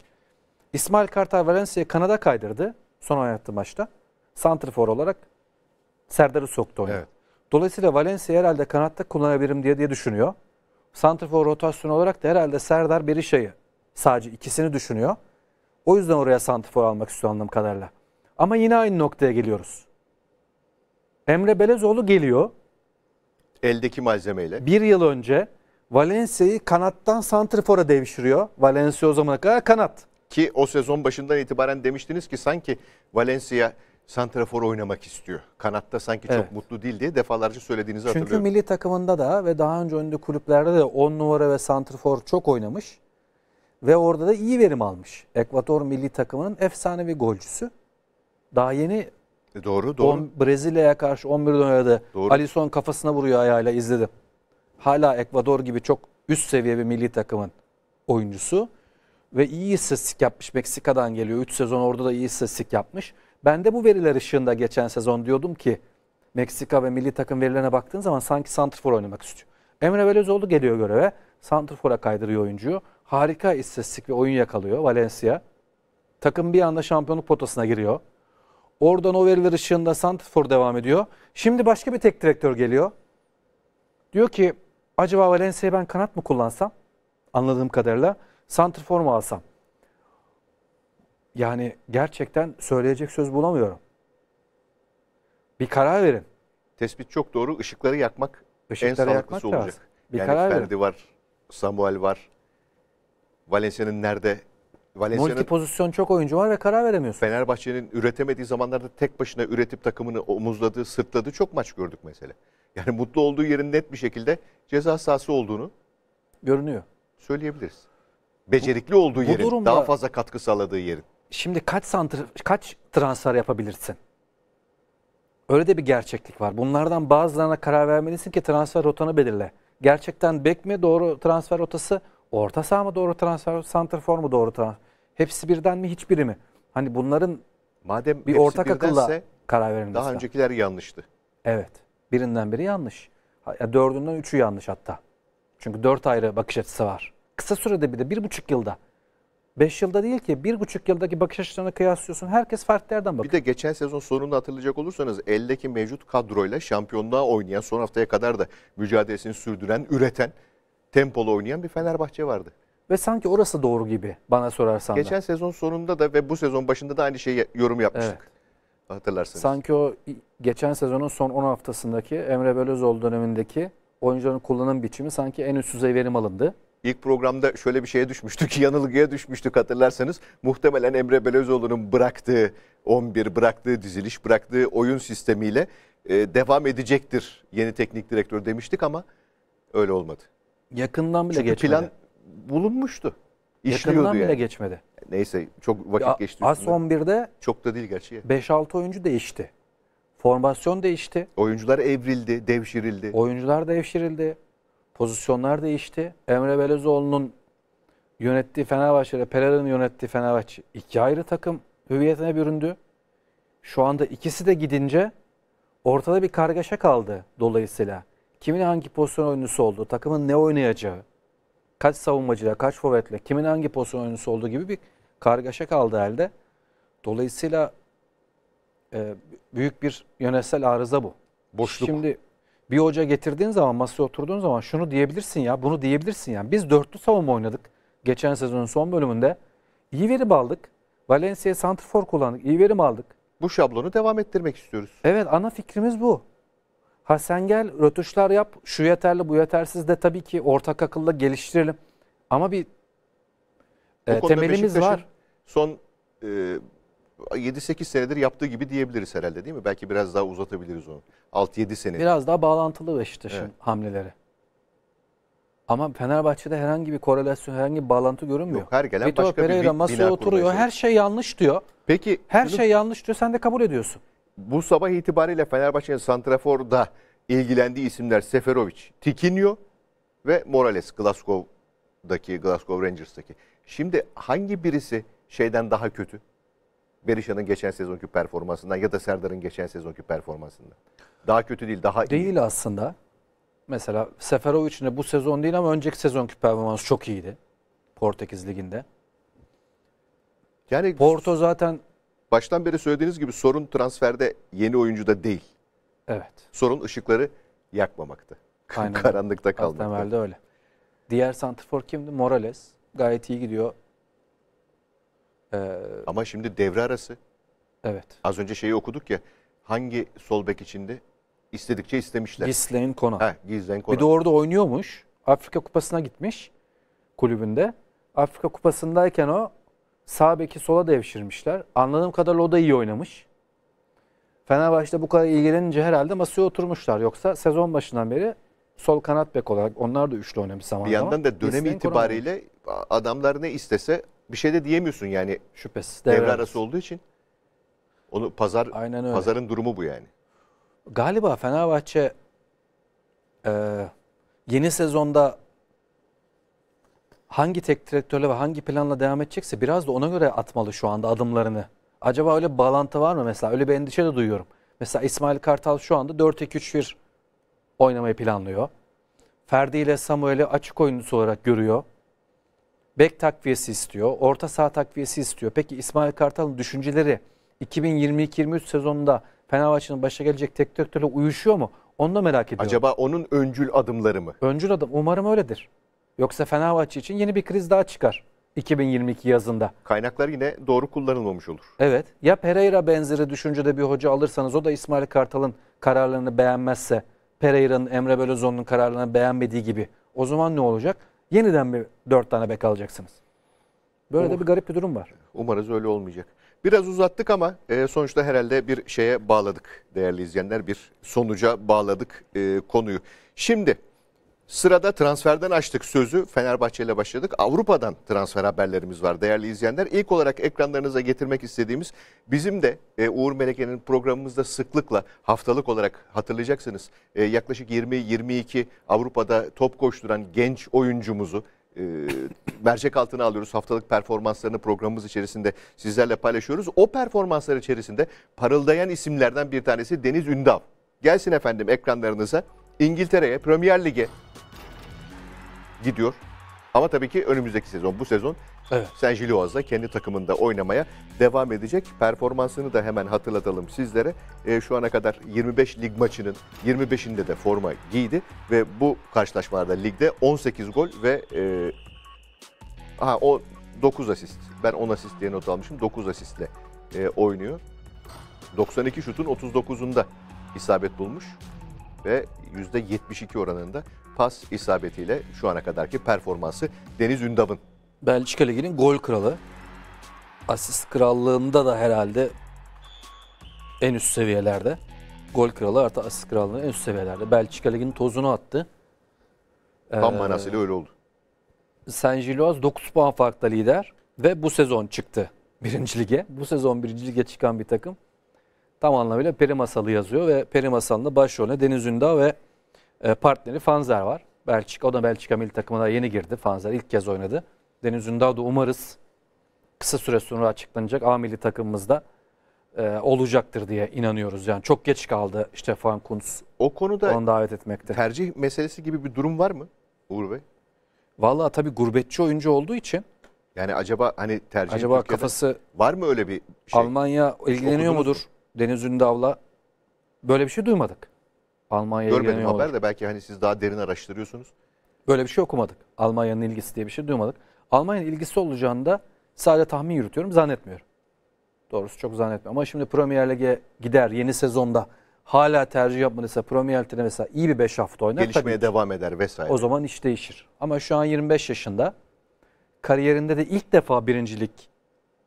İsmail Kartal Valencia'yı Kanada kaydırdı son oynattığı maçta. Santrfor olarak Serdar'ı soktu oyuna. Evet. Dolayısıyla Valencia herhalde kanatta kullanabilirim diye diye düşünüyor. Santrfor rotasyonu olarak da herhalde Serdar Berişe'yi sadece ikisini düşünüyor. O yüzden oraya santifor almak istiyor anladığım kadarıyla. Ama yine aynı noktaya geliyoruz. Emre Belezoğlu geliyor. Eldeki malzemeyle. Bir yıl önce Valencia'yı kanattan santrifora devşiriyor. Valencia o zamana kadar kanat. Ki o sezon başından itibaren demiştiniz ki sanki Valencia santrafor oynamak istiyor. Kanatta sanki evet. çok mutlu değil diye defalarca söylediğinizi Çünkü hatırlıyorum. Çünkü milli takımında da ve daha önce önde kulüplerde de 10 numara ve santrafor çok oynamış. Ve orada da iyi verim almış. Ekvator milli takımının efsanevi golcüsü. Daha yeni e doğru doğru. Brezilya'ya karşı 11 oynadı. Doğru. Alisson kafasına vuruyor ayağıyla izledim hala Ekvador gibi çok üst seviye bir milli takımın oyuncusu ve iyi istatistik yapmış. Meksika'dan geliyor. 3 sezon orada da iyi istatistik yapmış. Ben de bu veriler ışığında geçen sezon diyordum ki Meksika ve milli takım verilerine baktığın zaman sanki santrfor oynamak istiyor. Emre Belözoğlu geliyor göreve. Santrfor'a kaydırıyor oyuncuyu. Harika istatistik ve oyun yakalıyor Valencia. Takım bir anda şampiyonluk potasına giriyor. Oradan o veriler ışığında santrfor devam ediyor. Şimdi başka bir tek direktör geliyor. Diyor ki Acaba Valencia'ya ben kanat mı kullansam? Anladığım kadarıyla. Santrfor mu alsam? Yani gerçekten söyleyecek söz bulamıyorum. Bir karar verin. Tespit çok doğru. Işıkları yakmak Işıkları en sağlıklısı yakmak olacak. Lazım. Bir yani karar Ferdi verin. var, Samuel var. Valencia'nın nerede Valencia'nın multi pozisyon çok oyuncu var ve karar veremiyorsun. Fenerbahçe'nin üretemediği zamanlarda tek başına üretip takımını omuzladığı, sırtladığı çok maç gördük mesela. Yani mutlu olduğu yerin net bir şekilde ceza sahası olduğunu görünüyor. Söyleyebiliriz. Becerikli olduğu bu yerin, durumda, daha fazla katkı sağladığı yerin. Şimdi kaç santr kaç transfer yapabilirsin? Öyle de bir gerçeklik var. Bunlardan bazılarına karar vermelisin ki transfer rotanı belirle. Gerçekten bek mi doğru transfer rotası, orta saha mı doğru transfer, santrfor mu doğru transfer? Hepsi birden mi, hiçbiri mi? Hani bunların Madem bir ortak akılla karar verilmesi. Daha öncekiler yanlıştı. Evet. Birinden biri yanlış. dördünden üçü yanlış hatta. Çünkü dört ayrı bakış açısı var. Kısa sürede bir de bir buçuk yılda. Beş yılda değil ki bir buçuk yıldaki bakış açılarına kıyaslıyorsun. Herkes farklı yerden bakıyor. Bir de geçen sezon sonunda hatırlayacak olursanız eldeki mevcut kadroyla şampiyonluğa oynayan son haftaya kadar da mücadelesini sürdüren, üreten, tempolu oynayan bir Fenerbahçe vardı. Ve sanki orası doğru gibi bana sorarsan Geçen da. sezon sonunda da ve bu sezon başında da aynı şeyi yorum yapmıştık. Evet hatırlarsanız. Sanki o geçen sezonun son 10 haftasındaki Emre Belözoğlu dönemindeki oyuncuların kullanım biçimi sanki en üst düzey verim alındı. İlk programda şöyle bir şeye düşmüştük, yanılgıya düşmüştük hatırlarsanız. Muhtemelen Emre Belözoğlu'nun bıraktığı 11, bıraktığı diziliş, bıraktığı oyun sistemiyle e, devam edecektir yeni teknik direktör demiştik ama öyle olmadı. Yakından bile Çünkü geçmedi. plan bulunmuştu işliyordu Yakından yani. bile geçmedi. Neyse çok vakit ya, geçti. Az 11'de çok da değil gerçi. 5-6 oyuncu değişti. Formasyon değişti. Oyuncular evrildi, devşirildi. Oyuncular devşirildi. Pozisyonlar değişti. Emre Belezoğlu'nun yönettiği Fenerbahçe ile Peler'in yönettiği Fenerbahçe iki ayrı takım hüviyetine büründü. Şu anda ikisi de gidince ortada bir kargaşa kaldı dolayısıyla. Kimin hangi pozisyon oyuncusu olduğu, takımın ne oynayacağı, kaç savunmacıyla, kaç forvetle, kimin hangi pozisyon oyuncusu olduğu gibi bir kargaşa kaldı elde. Dolayısıyla e, büyük bir yönetsel arıza bu. Boşluk. Şimdi bir hoca getirdiğin zaman, masaya oturduğun zaman şunu diyebilirsin ya, bunu diyebilirsin ya. Biz dörtlü savunma oynadık geçen sezonun son bölümünde. İyi verim aldık. Valencia'ya santrfor kullandık. İyi verim aldık. Bu şablonu devam ettirmek istiyoruz. Evet, ana fikrimiz bu. Ha sen gel rötuşlar yap şu yeterli bu yetersiz de tabii ki ortak akılla geliştirelim. Ama bir e, temelimiz var. Son e, 7-8 senedir yaptığı gibi diyebiliriz herhalde değil mi? Belki biraz daha uzatabiliriz onu. 6-7 senedir. Biraz daha bağlantılı Beşiktaş'ın evet. hamleleri. Ama Fenerbahçe'de herhangi bir korelasyon, herhangi bir bağlantı görünmüyor. Yok, her gelen Vitor başka Pereira bir masaya oturuyor. Her şey yanlış diyor. Peki her şey yanlış diyor. Sen de kabul ediyorsun bu sabah itibariyle Fenerbahçe'nin Santrafor'da ilgilendiği isimler Seferovic, Tikinho ve Morales Glasgow'daki Glasgow Rangers'taki. Şimdi hangi birisi şeyden daha kötü? Berisha'nın geçen sezonki performansından ya da Serdar'ın geçen sezonki performansından. Daha kötü değil, daha iyi. Değil aslında. Mesela Seferovic'in de bu sezon değil ama önceki sezonki performansı çok iyiydi. Portekiz Ligi'nde. Yani Porto zaten baştan beri söylediğiniz gibi sorun transferde yeni oyuncuda değil. Evet. Sorun ışıkları yakmamaktı. Aynen. Karanlıkta kalmakta. Az temelde öyle. Diğer santrfor kimdi? Morales. Gayet iyi gidiyor. Ee, Ama şimdi devre arası. Evet. Az önce şeyi okuduk ya. Hangi sol bek içinde? İstedikçe istemişler. Gislein Kona. Ha, Gislein Kona. Bir de orada oynuyormuş. Afrika Kupası'na gitmiş kulübünde. Afrika Kupası'ndayken o Sağ beki sola devşirmişler. Anladığım kadarıyla o da iyi oynamış. Fenerbahçe'de bu kadar ilgilenince herhalde masaya oturmuşlar. Yoksa sezon başından beri sol kanat bek olarak onlar da üçlü oynamış zaman Bir yandan da dönem itibariyle adamlar ne istese bir şey de diyemiyorsun yani. Şüphesiz. Devre, devre arası olduğu için. Onu pazar Aynen öyle. pazarın durumu bu yani. Galiba Fenerbahçe e, yeni sezonda hangi tek direktörle ve hangi planla devam edecekse biraz da ona göre atmalı şu anda adımlarını. Acaba öyle bir bağlantı var mı mesela? Öyle bir endişe de duyuyorum. Mesela İsmail Kartal şu anda 4-2-3-1 oynamayı planlıyor. Ferdi ile Samuel'i açık oyuncusu olarak görüyor. Bek takviyesi istiyor. Orta sağ takviyesi istiyor. Peki İsmail Kartal'ın düşünceleri 2022-23 sezonunda Fenerbahçe'nin başa gelecek tek direktörle uyuşuyor mu? Onu da merak ediyorum. Acaba onun öncül adımları mı? Öncül adım. Umarım öyledir. Yoksa Fenerbahçe için yeni bir kriz daha çıkar 2022 yazında. Kaynaklar yine doğru kullanılmamış olur. Evet. Ya Pereira benzeri düşüncede bir hoca alırsanız o da İsmail Kartal'ın kararlarını beğenmezse Pereira'nın Emre Belözoğlu'nun kararlarını beğenmediği gibi o zaman ne olacak? Yeniden bir dört tane bek alacaksınız. Böyle Umar, de bir garip bir durum var. Umarız öyle olmayacak. Biraz uzattık ama e, sonuçta herhalde bir şeye bağladık değerli izleyenler. Bir sonuca bağladık e, konuyu. Şimdi Sırada transferden açtık sözü Fenerbahçe ile başladık. Avrupa'dan transfer haberlerimiz var değerli izleyenler. İlk olarak ekranlarınıza getirmek istediğimiz bizim de e, Uğur Meleke'nin programımızda sıklıkla haftalık olarak hatırlayacaksınız. E, yaklaşık 20-22 Avrupa'da top koşturan genç oyuncumuzu e, mercek altına alıyoruz. Haftalık performanslarını programımız içerisinde sizlerle paylaşıyoruz. O performanslar içerisinde parıldayan isimlerden bir tanesi Deniz Ündav. Gelsin efendim ekranlarınıza. İngiltere'ye, Premier Lig'e gidiyor. Ama tabii ki önümüzdeki sezon, bu sezon evet. Saint-Gilloise'da kendi takımında oynamaya devam edecek. Performansını da hemen hatırlatalım sizlere. E, şu ana kadar 25 lig maçının 25'inde de forma giydi ve bu karşılaşmalarda ligde 18 gol ve e, aha, o 9 asist. Ben 10 asist diye not almışım. 9 asistle e, oynuyor. 92 şutun 39'unda isabet bulmuş ve %72 oranında pas isabetiyle şu ana kadarki performansı Deniz Ündavın. Belçika Ligi'nin gol kralı. Asist krallığında da herhalde en üst seviyelerde. Gol kralı artı asist krallığının en üst seviyelerde. Belçika Ligi'nin tozunu attı. Tam ee, öyle oldu. Saint Gilloise 9 puan farkla lider ve bu sezon çıktı birinci lige. Bu sezon birinci lige çıkan bir takım tam anlamıyla peri masalı yazıyor ve peri masalında başrolüne Deniz Ündağ ve e, partneri Fanzer var. Belçika, o da Belçika milli takımına yeni girdi. Fanzer ilk kez oynadı. Deniz Ündağ'da umarız kısa süre sonra açıklanacak A milli takımımızda e, olacaktır diye inanıyoruz. Yani çok geç kaldı Stefan Kuntz. O konuda onu davet etmekte. Tercih meselesi gibi bir durum var mı Uğur Bey? Valla tabii gurbetçi oyuncu olduğu için. Yani acaba hani tercih acaba Türkiye'de kafası var mı öyle bir şey? Almanya ilgileniyor mudur mu? Deniz Ündav'la? Böyle bir şey duymadık. Almanya'ya Görmedim haber olur. de belki hani siz daha derin araştırıyorsunuz. Böyle bir şey okumadık. Almanya'nın ilgisi diye bir şey duymadık. Almanya'nın ilgisi olacağını da sadece tahmin yürütüyorum zannetmiyorum. Doğrusu çok zannetmiyorum. Ama şimdi Premier Lig'e gider yeni sezonda hala tercih yapmadıysa Premier Lig'de mesela iyi bir 5 hafta oynar. Gelişmeye tabii, devam eder vesaire. O zaman iş değişir. Ama şu an 25 yaşında kariyerinde de ilk defa birincilik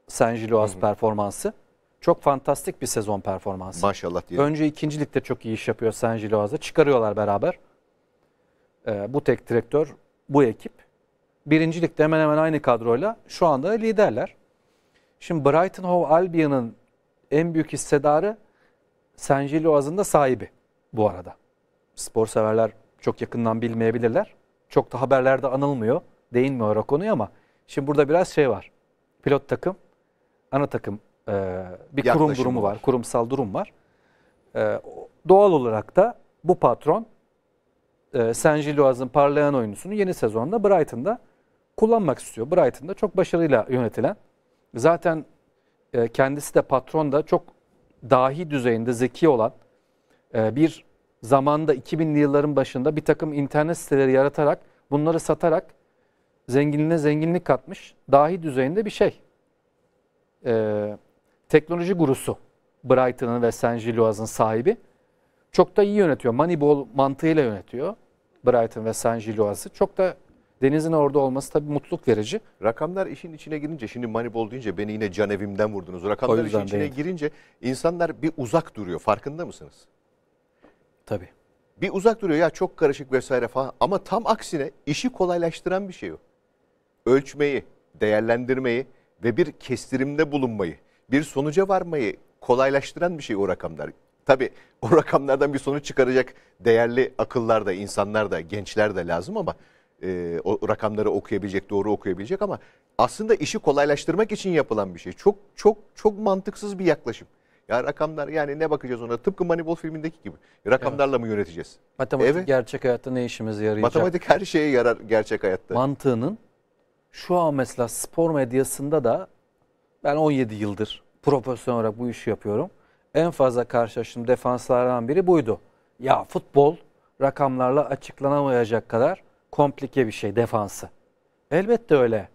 Saint Gilloas performansı. Çok fantastik bir sezon performansı. Maşallah diye. Önce ikincilikte çok iyi iş yapıyor San Giloaz'da. Çıkarıyorlar beraber. Ee, bu tek direktör, bu ekip. Birincilikte hemen hemen aynı kadroyla şu anda liderler. Şimdi Brighton Hove Albion'ın en büyük hissedarı San Giloaz'ın da sahibi bu arada. Spor severler çok yakından bilmeyebilirler. Çok da haberlerde anılmıyor. Değinmiyor o konuya ama şimdi burada biraz şey var. Pilot takım, ana takım e, bir kurum durumu var. var, kurumsal durum var. E, doğal olarak da bu patron e, Saint Gilloise'ın parlayan oyuncusunu yeni sezonda Brighton'da kullanmak istiyor. Brighton'da çok başarıyla yönetilen, zaten e, kendisi de patron da çok dahi düzeyinde zeki olan e, bir zamanda 2000'li yılların başında bir takım internet siteleri yaratarak bunları satarak zenginliğine zenginlik katmış dahi düzeyinde bir şey. E, teknoloji gurusu Brighton'ın ve St. Gillois'ın sahibi. Çok da iyi yönetiyor. Moneyball mantığıyla yönetiyor Brighton ve St. Gillois'ı. Çok da Deniz'in orada olması tabii mutluluk verici. Rakamlar işin içine girince şimdi Moneyball deyince beni yine can evimden vurdunuz. Rakamlar işin içine değil. girince insanlar bir uzak duruyor. Farkında mısınız? Tabii. Bir uzak duruyor ya çok karışık vesaire falan ama tam aksine işi kolaylaştıran bir şey o. Ölçmeyi, değerlendirmeyi ve bir kestirimde bulunmayı bir sonuca varmayı kolaylaştıran bir şey o rakamlar. Tabi o rakamlardan bir sonuç çıkaracak değerli akıllar da, insanlar da, gençler de lazım ama e, o rakamları okuyabilecek, doğru okuyabilecek ama aslında işi kolaylaştırmak için yapılan bir şey. Çok çok çok mantıksız bir yaklaşım. Ya rakamlar yani ne bakacağız ona? Tıpkı Moneyball filmindeki gibi. Rakamlarla evet. mı yöneteceğiz? Matematik evet. gerçek hayatta ne işimize yarayacak? Matematik her şeye yarar gerçek hayatta. Mantığının şu an mesela spor medyasında da ben 17 yıldır profesyonel olarak bu işi yapıyorum. En fazla karşılaştığım defanslardan biri buydu. Ya futbol rakamlarla açıklanamayacak kadar komplike bir şey defansı. Elbette öyle.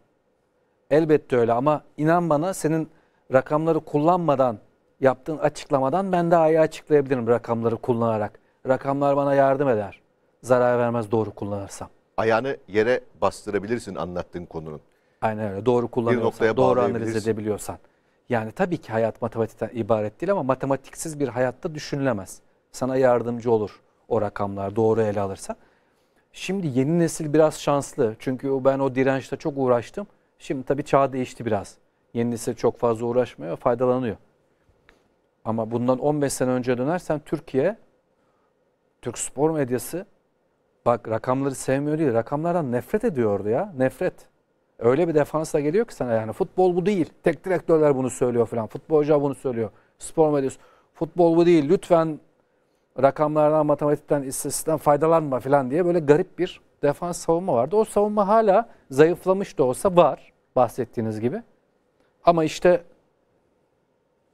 Elbette öyle ama inan bana senin rakamları kullanmadan yaptığın açıklamadan ben daha iyi açıklayabilirim rakamları kullanarak. Rakamlar bana yardım eder. Zarar vermez doğru kullanırsam. Ayağını yere bastırabilirsin anlattığın konunun. Aynen öyle. Doğru kullanıyorsan, doğru analiz edebiliyorsan. Yani tabii ki hayat matematikten ibaret değil ama matematiksiz bir hayatta düşünülemez. Sana yardımcı olur o rakamlar doğru ele alırsa. Şimdi yeni nesil biraz şanslı. Çünkü ben o dirençte çok uğraştım. Şimdi tabii çağ değişti biraz. Yeni nesil çok fazla uğraşmıyor, faydalanıyor. Ama bundan 15 sene önce dönersen Türkiye, Türk spor medyası bak rakamları sevmiyor değil, rakamlardan nefret ediyordu ya, nefret öyle bir defansla geliyor ki sana yani futbol bu değil. Tek direktörler bunu söylüyor falan. Futbolcu bunu söylüyor. Spor medyası. Futbol bu değil. Lütfen rakamlardan, matematikten, istatistikten faydalanma falan diye böyle garip bir defans savunma vardı. O savunma hala zayıflamış da olsa var bahsettiğiniz gibi. Ama işte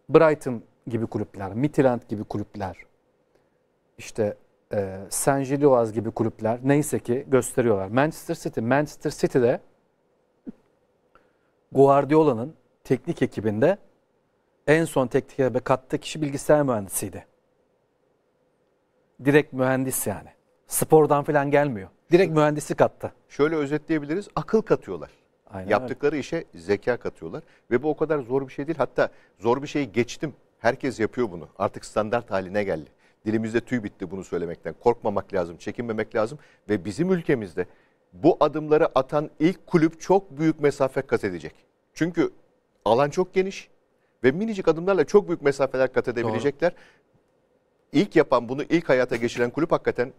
Brighton gibi kulüpler, Midtjylland gibi kulüpler, işte e, Saint Gilloise gibi kulüpler neyse ki gösteriyorlar. Manchester City, Manchester City'de Guardiola'nın teknik ekibinde en son teknik ekibe kattığı kişi bilgisayar mühendisiydi. Direkt mühendis yani. Spordan falan gelmiyor. Direkt mühendisi kattı. Şöyle özetleyebiliriz. Akıl katıyorlar. Aynen Yaptıkları öyle. işe zeka katıyorlar. Ve bu o kadar zor bir şey değil. Hatta zor bir şeyi geçtim. Herkes yapıyor bunu. Artık standart haline geldi. Dilimizde tüy bitti bunu söylemekten. Korkmamak lazım, çekinmemek lazım. Ve bizim ülkemizde bu adımları atan ilk kulüp çok büyük mesafe kat edecek. Çünkü alan çok geniş ve minicik adımlarla çok büyük mesafeler kat edebilecekler. Doğru. İlk yapan bunu ilk hayata geçiren kulüp hakikaten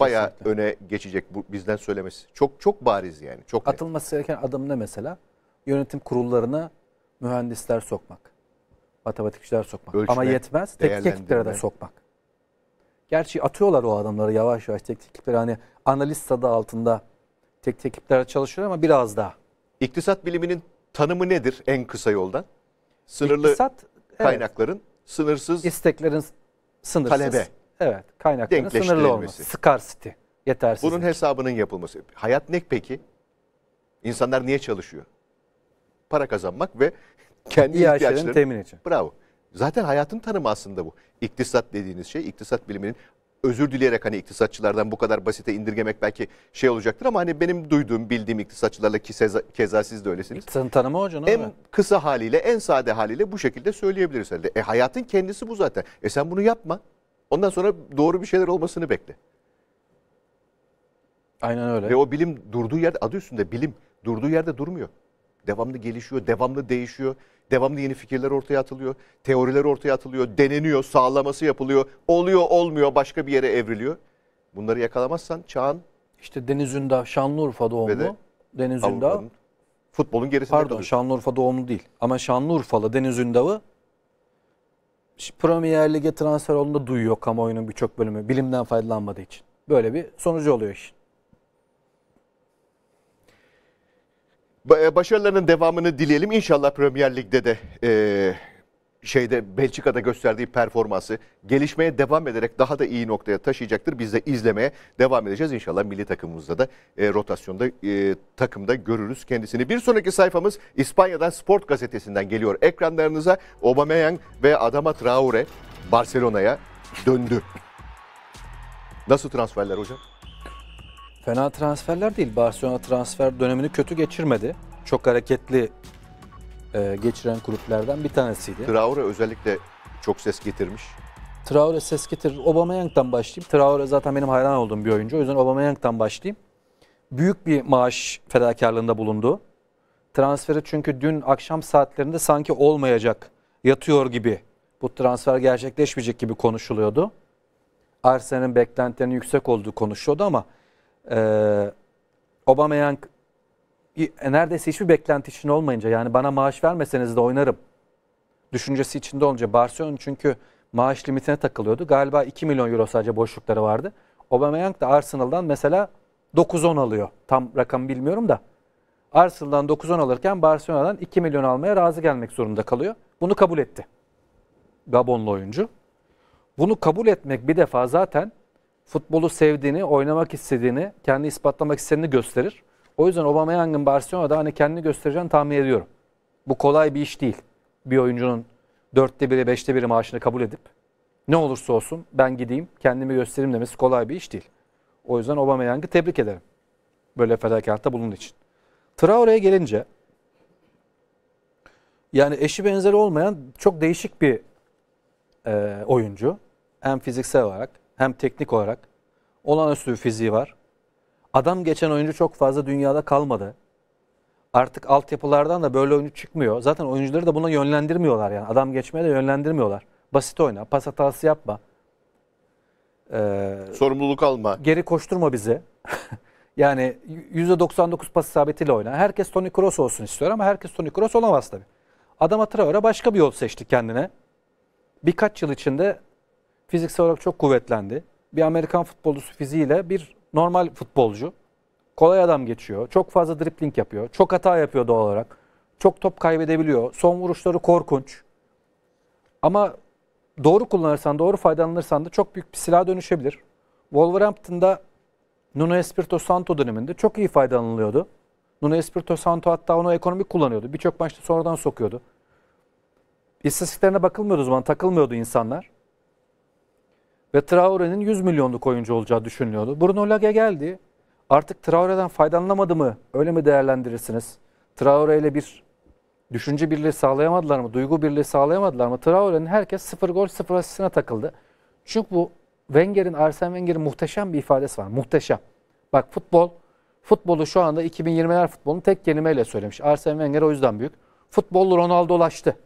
bayağı Kesinlikle. öne geçecek bu bizden söylemesi. Çok çok bariz yani. Çok Atılması net. gereken adım ne mesela? Yönetim kurullarına mühendisler sokmak, matematikçiler sokmak. Ölçme, Ama yetmez, teknik ekiplere de sokmak. Gerçi atıyorlar o adamları yavaş yavaş teknik ekipler. Hani analist adı altında teknik ekipler çalışıyor ama biraz daha. İktisat biliminin tanımı nedir en kısa yoldan? Sınırlı İktisat, kaynakların evet. sınırsız isteklerin sınırsız talebe. Evet, kaynakların sınırlı olması. Scarcity, yetersizlik. Bunun hesabının yapılması. Hayat ne peki? İnsanlar niye çalışıyor? Para kazanmak ve kendi İyi ihtiyaçlarını temin için. Bravo. Zaten hayatın tanımı aslında bu. İktisat dediğiniz şey, iktisat biliminin özür dileyerek hani iktisatçılardan bu kadar basite indirgemek belki şey olacaktır ama hani benim duyduğum, bildiğim iktisatçılarla ki keza siz de öylesiniz. İktisatın tanımı o canım. En mi? kısa haliyle, en sade haliyle bu şekilde söyleyebiliriz herhalde. E hayatın kendisi bu zaten. E sen bunu yapma. Ondan sonra doğru bir şeyler olmasını bekle. Aynen öyle. Ve o bilim durduğu yerde, adı üstünde bilim durduğu yerde durmuyor. Devamlı gelişiyor, devamlı değişiyor. Devamlı yeni fikirler ortaya atılıyor, teoriler ortaya atılıyor, deneniyor, sağlaması yapılıyor, oluyor olmuyor başka bir yere evriliyor. Bunları yakalamazsan çağın... işte Deniz Ündar Şanlıurfa doğumlu. De Deniz Ündar. Futbolun gerisinde Pardon kalıyor. Şanlıurfa doğumlu değil ama Şanlıurfalı Deniz Ündar'ı Premier Lig'e transfer olduğunda duyuyor kamuoyunun birçok bölümü bilimden faydalanmadığı için. Böyle bir sonucu oluyor işin. E, başarılarının devamını dileyelim. İnşallah Premier Lig'de de e, şeyde Belçika'da gösterdiği performansı gelişmeye devam ederek daha da iyi noktaya taşıyacaktır. Biz de izlemeye devam edeceğiz. İnşallah milli takımımızda da e, rotasyonda e, takımda görürüz kendisini. Bir sonraki sayfamız İspanya'dan Sport Gazetesi'nden geliyor. Ekranlarınıza Aubameyang ve Adama Traore Barcelona'ya döndü. Nasıl transferler hocam? Fena transferler değil. Barcelona transfer dönemini kötü geçirmedi. Çok hareketli e, geçiren kulüplerden bir tanesiydi. Traore özellikle çok ses getirmiş. Traore ses getirir. Aubameyang'dan başlayayım. Traore zaten benim hayran olduğum bir oyuncu. O yüzden Aubameyang'dan başlayayım. Büyük bir maaş fedakarlığında bulundu. Transferi çünkü dün akşam saatlerinde sanki olmayacak, yatıyor gibi, bu transfer gerçekleşmeyecek gibi konuşuluyordu. Arsenal'in beklentilerinin yüksek olduğu konuşuyordu ama e, Aubameyang neredeyse hiçbir beklenti için olmayınca yani bana maaş vermeseniz de oynarım düşüncesi içinde olunca Barcelona çünkü maaş limitine takılıyordu. Galiba 2 milyon euro sadece boşlukları vardı. Aubameyang da Arsenal'dan mesela 9-10 alıyor. Tam rakamı bilmiyorum da. Arsenal'dan 9-10 alırken Barcelona'dan 2 milyon almaya razı gelmek zorunda kalıyor. Bunu kabul etti. Gabonlu oyuncu. Bunu kabul etmek bir defa zaten futbolu sevdiğini, oynamak istediğini, kendi ispatlamak istediğini gösterir. O yüzden Obama Barcelona'da hani kendini göstereceğini tahmin ediyorum. Bu kolay bir iş değil. Bir oyuncunun dörtte biri, beşte biri maaşını kabul edip ne olursa olsun ben gideyim kendimi göstereyim demesi kolay bir iş değil. O yüzden Obama tebrik ederim. Böyle fedakarlıkta bulunduğu için. Traore'ye gelince yani eşi benzeri olmayan çok değişik bir e, oyuncu. Hem fiziksel olarak hem teknik olarak. Olağanüstü bir fiziği var. Adam geçen oyuncu çok fazla dünyada kalmadı. Artık altyapılardan da böyle oyuncu çıkmıyor. Zaten oyuncuları da buna yönlendirmiyorlar yani. Adam geçmeye de yönlendirmiyorlar. Basit oyna, pas hatası yapma. Ee, Sorumluluk alma. Geri koşturma bizi. yani %99 pas isabetiyle oyna. Herkes Toni Kroos olsun istiyor ama herkes Toni Kroos olamaz tabii. Adam Traore başka bir yol seçti kendine. Birkaç yıl içinde fiziksel olarak çok kuvvetlendi. Bir Amerikan futbolcusu fiziğiyle bir normal futbolcu. Kolay adam geçiyor. Çok fazla dripling yapıyor. Çok hata yapıyor doğal olarak. Çok top kaybedebiliyor. Son vuruşları korkunç. Ama doğru kullanırsan, doğru faydalanırsan da çok büyük bir silah dönüşebilir. Wolverhampton'da Nuno Espirito Santo döneminde çok iyi faydalanılıyordu. Nuno Espirito Santo hatta onu ekonomik kullanıyordu. Birçok maçta sonradan sokuyordu. İstatistiklerine bakılmıyordu o zaman, takılmıyordu insanlar ve Traore'nin 100 milyonluk oyuncu olacağı düşünülüyordu. Bruno Lage geldi. Artık Traore'den faydalanamadı mı? Öyle mi değerlendirirsiniz? Traore ile bir düşünce birliği sağlayamadılar mı? Duygu birliği sağlayamadılar mı? Traore'nin herkes 0 gol 0 asistine takıldı. Çünkü bu Wenger'in, Arsene Wenger'in muhteşem bir ifadesi var. Muhteşem. Bak futbol, futbolu şu anda 2020'ler futbolunu tek kelimeyle söylemiş. Arsene Wenger o yüzden büyük. Futbol Ronaldo'laştı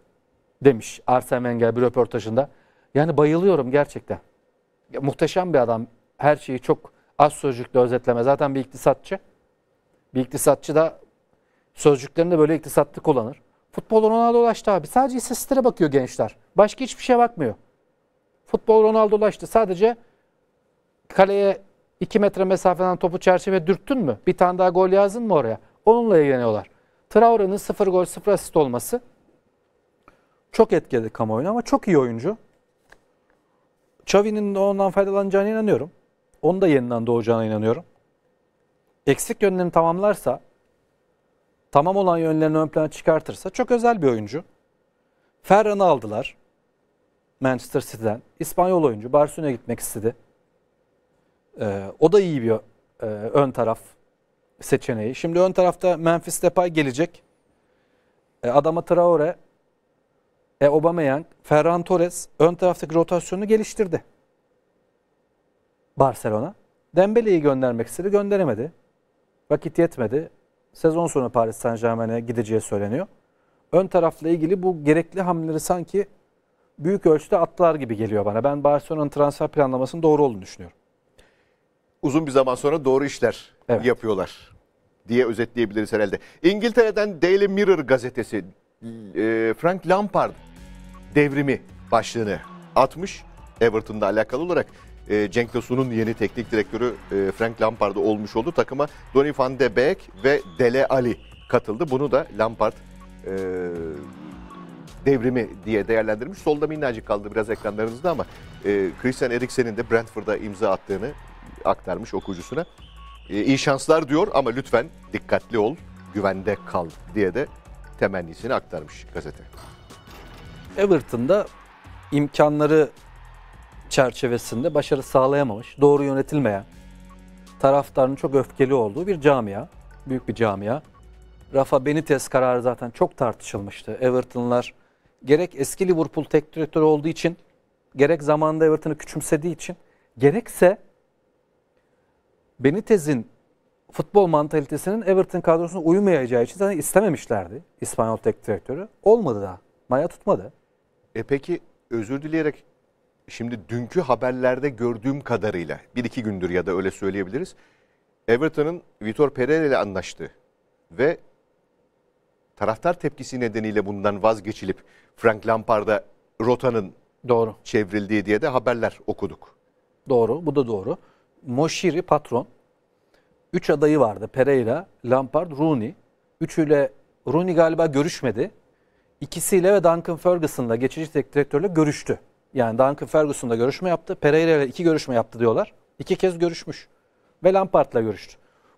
demiş Arsene Wenger bir röportajında. Yani bayılıyorum gerçekten. Ya, muhteşem bir adam. Her şeyi çok az sözcükle özetleme. Zaten bir iktisatçı. Bir iktisatçı da sözcüklerinde böyle iktisatlı kullanır. Futbol Ronaldolaştı abi. Sadece istatistiklere bakıyor gençler. Başka hiçbir şeye bakmıyor. Futbol Ronaldolaştı. Sadece kaleye 2 metre mesafeden topu çerçeve dürttün mü? Bir tane daha gol yazdın mı oraya? Onunla ilgileniyorlar. Traore'nin 0 gol 0 asist olması çok etkiledi kamuoyunu ama çok iyi oyuncu. Xavi'nin ondan faydalanacağına inanıyorum. Onu da yeniden doğacağına inanıyorum. Eksik yönlerini tamamlarsa, tamam olan yönlerini ön plana çıkartırsa çok özel bir oyuncu. Ferran'ı aldılar Manchester City'den. İspanyol oyuncu Barcelona'ya gitmek istedi. Ee, o da iyi bir e, ön taraf seçeneği. Şimdi ön tarafta Memphis Depay gelecek. E, adama Traore e, Aubameyang, Ferran Torres ön taraftaki rotasyonu geliştirdi. Barcelona. Dembele'yi göndermek istedi, gönderemedi. Vakit yetmedi. Sezon sonu Paris Saint Germain'e gideceği söyleniyor. Ön tarafla ilgili bu gerekli hamleleri sanki büyük ölçüde attılar gibi geliyor bana. Ben Barcelona'nın transfer planlamasının doğru olduğunu düşünüyorum. Uzun bir zaman sonra doğru işler evet. yapıyorlar diye özetleyebiliriz herhalde. İngiltere'den Daily Mirror gazetesi e, Frank Lampard devrimi başlığını atmış Everton'da alakalı olarak. E, Cenk Tosun'un yeni teknik direktörü e, Frank Lampard'ı olmuş oldu. Takıma Donny van de Beek ve Dele Ali katıldı. Bunu da Lampard e, devrimi diye değerlendirmiş. Solda minnacık kaldı biraz ekranlarınızda ama e, Christian Eriksen'in de Brentford'a imza attığını aktarmış okuyucusuna. E, iyi şanslar diyor ama lütfen dikkatli ol, güvende kal diye de temennisini aktarmış gazete. Everton'da imkanları çerçevesinde başarı sağlayamamış, doğru yönetilmeyen, taraftarının çok öfkeli olduğu bir camia, büyük bir camia. Rafa Benitez kararı zaten çok tartışılmıştı. Everton'lar gerek eski Liverpool tek direktörü olduğu için, gerek zamanında Everton'ı küçümsediği için, gerekse Benitez'in futbol mantalitesinin Everton kadrosuna uymayacağı için zaten istememişlerdi İspanyol tek direktörü. Olmadı da. Maya tutmadı. E peki özür dileyerek şimdi dünkü haberlerde gördüğüm kadarıyla bir iki gündür ya da öyle söyleyebiliriz. Everton'ın Vitor Pereira ile anlaştığı ve taraftar tepkisi nedeniyle bundan vazgeçilip Frank Lampard'a rotanın doğru çevrildiği diye de haberler okuduk. Doğru, bu da doğru. Moşiri patron Üç adayı vardı. Pereira, Lampard, Rooney. Üçüyle Rooney galiba görüşmedi. İkisiyle ve Duncan Ferguson'la geçici tek direktörle görüştü. Yani Duncan Ferguson'la görüşme yaptı. Pereira ile iki görüşme yaptı diyorlar. İki kez görüşmüş. Ve Lampard'la görüştü.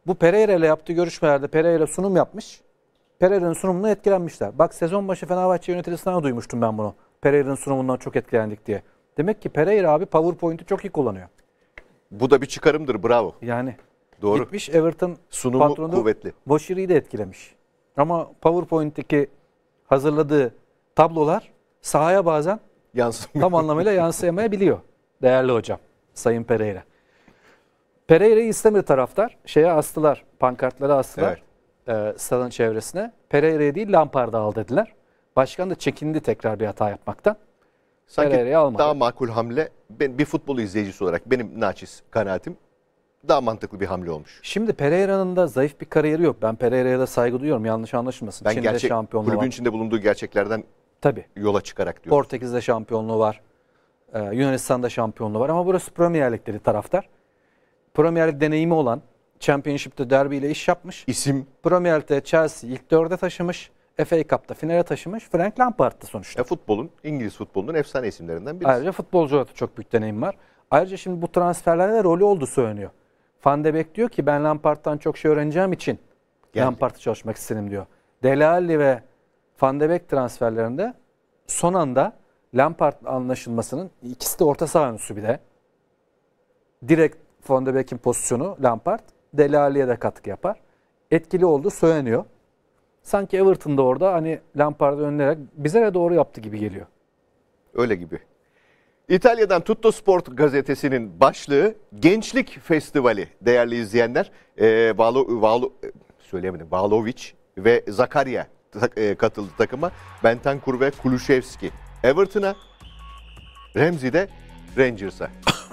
Bu Pereira ile yaptığı görüşmelerde Pereira sunum yapmış. Pereira'nın sunumundan etkilenmişler. Bak sezon başı Fenerbahçe yöneticisinden duymuştum ben bunu. Pereira'nın sunumundan çok etkilendik diye. Demek ki Pereira abi PowerPoint'i çok iyi kullanıyor. Bu da bir çıkarımdır bravo. Yani Doğru. gitmiş. Everton Sunumu patronu kuvvetli. Boşiri'yi de etkilemiş. Ama PowerPoint'teki hazırladığı tablolar sahaya bazen Yansımıyor. tam anlamıyla yansıyamayabiliyor. Değerli hocam, Sayın Pereira. Pereira'yı İstemir taraftar şeye astılar, pankartları astılar evet. e, stadın çevresine. Pereira'yı değil Lampard'ı al dediler. Başkan da çekindi tekrar bir hata yapmaktan. Sanki daha makul hamle ben bir futbol izleyicisi olarak benim naçiz kanaatim daha mantıklı bir hamle olmuş. Şimdi Pereira'nın da zayıf bir kariyeri yok. Ben Pereira'ya da saygı duyuyorum. Yanlış anlaşılmasın. Ben Çin'de gerçek, şampiyonluğu kulübün var. içinde bulunduğu gerçeklerden Tabii. yola çıkarak diyor. Portekiz'de şampiyonluğu var. Ee, Yunanistan'da şampiyonluğu var ama burası Premier Lig'leri taraftar. Premier Lig deneyimi olan Championship'te derbiyle iş yapmış. İsim? Premier Lig'de Chelsea ilk dörde taşımış. FA Cup'ta finale taşımış. Frank Lampard'tı sonuçta. E, futbolun, İngiliz futbolunun efsane isimlerinden birisi. Ayrıca futbolcu olarak çok büyük deneyim var. Ayrıca şimdi bu transferlerde rolü oldu söyleniyor. Van de Beek diyor ki ben Lampard'dan çok şey öğreneceğim için Geldi. Lampard'ı çalışmak istedim diyor. Delali ve Van de Beek transferlerinde son anda Lampard anlaşılmasının ikisi de orta saha öncüsü bir de. Direkt Van de Beek'in pozisyonu Lampard. Delali'ye de katkı yapar. Etkili oldu söyleniyor. Sanki Everton'da orada hani Lampard'ı önlenerek bize de doğru yaptı gibi geliyor. Öyle gibi. İtalya'dan Tutto Sport gazetesinin başlığı Gençlik Festivali değerli izleyenler. Ee, e, Valo, ve Zakaria katıldı takıma. Bentancur ve Kulüşevski Everton'a. Remzi de Rangers'a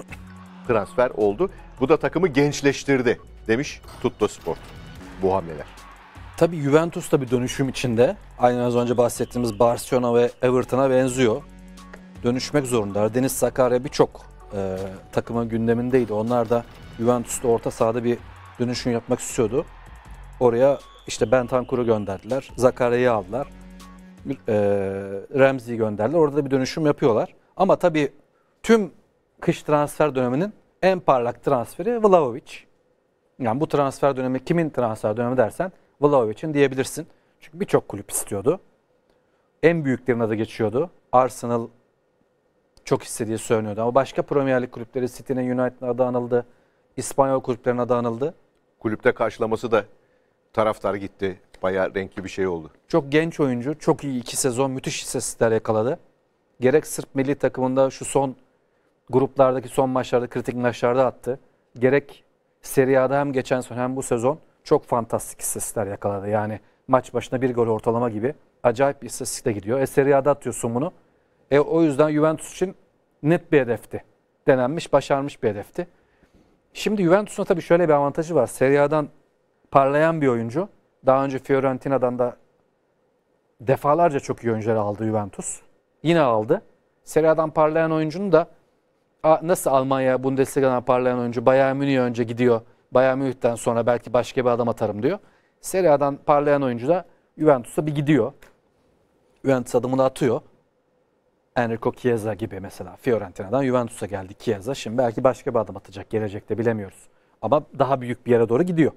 transfer oldu. Bu da takımı gençleştirdi demiş Tutto Sport bu hamleler. Tabii Juventus da bir dönüşüm içinde. Aynı az önce bahsettiğimiz Barcelona ve Everton'a benziyor dönüşmek zorunda. Deniz Sakarya birçok e, takımın gündemindeydi. Onlar da Juventus'ta orta sahada bir dönüşüm yapmak istiyordu. Oraya işte Bentancur'u gönderdiler. Zakarya'yı aldılar. E, Ramsey'i gönderdiler. Orada da bir dönüşüm yapıyorlar. Ama tabii tüm kış transfer döneminin en parlak transferi Vlahovic. Yani bu transfer dönemi kimin transfer dönemi dersen Vlahovic'in diyebilirsin. Çünkü birçok kulüp istiyordu. En büyüklerin adı geçiyordu. Arsenal, çok istediği söyleniyordu. Ama başka Premier Lig kulüpleri City'nin United'ın adı anıldı. İspanyol kulüplerine adı anıldı. Kulüpte karşılaması da taraftar gitti. Bayağı renkli bir şey oldu. Çok genç oyuncu. Çok iyi iki sezon müthiş istatistikler yakaladı. Gerek Sırp milli takımında şu son gruplardaki son maçlarda kritik maçlarda attı. Gerek Serie A'da hem geçen sezon hem bu sezon çok fantastik istatistikler yakaladı. Yani maç başına bir gol ortalama gibi acayip bir istatistikle gidiyor. E Serie A'da atıyorsun bunu. E, o yüzden Juventus için net bir hedefti. Denenmiş, başarmış bir hedefti. Şimdi Juventus'un tabii şöyle bir avantajı var. Serie A'dan parlayan bir oyuncu. Daha önce Fiorentina'dan da defalarca çok iyi oyuncuları aldı Juventus. Yine aldı. Serie A'dan parlayan oyuncunun da nasıl Almanya Bundesliga'dan parlayan oyuncu Bayern Münih'e önce gidiyor. Bayern Münih'ten sonra belki başka bir adam atarım diyor. Serie A'dan parlayan oyuncu da Juventus'a bir gidiyor. Juventus adımını atıyor. Enrico Chiesa gibi mesela Fiorentina'dan Juventus'a geldi Chiesa. Şimdi belki başka bir adım atacak gelecekte bilemiyoruz. Ama daha büyük bir yere doğru gidiyor.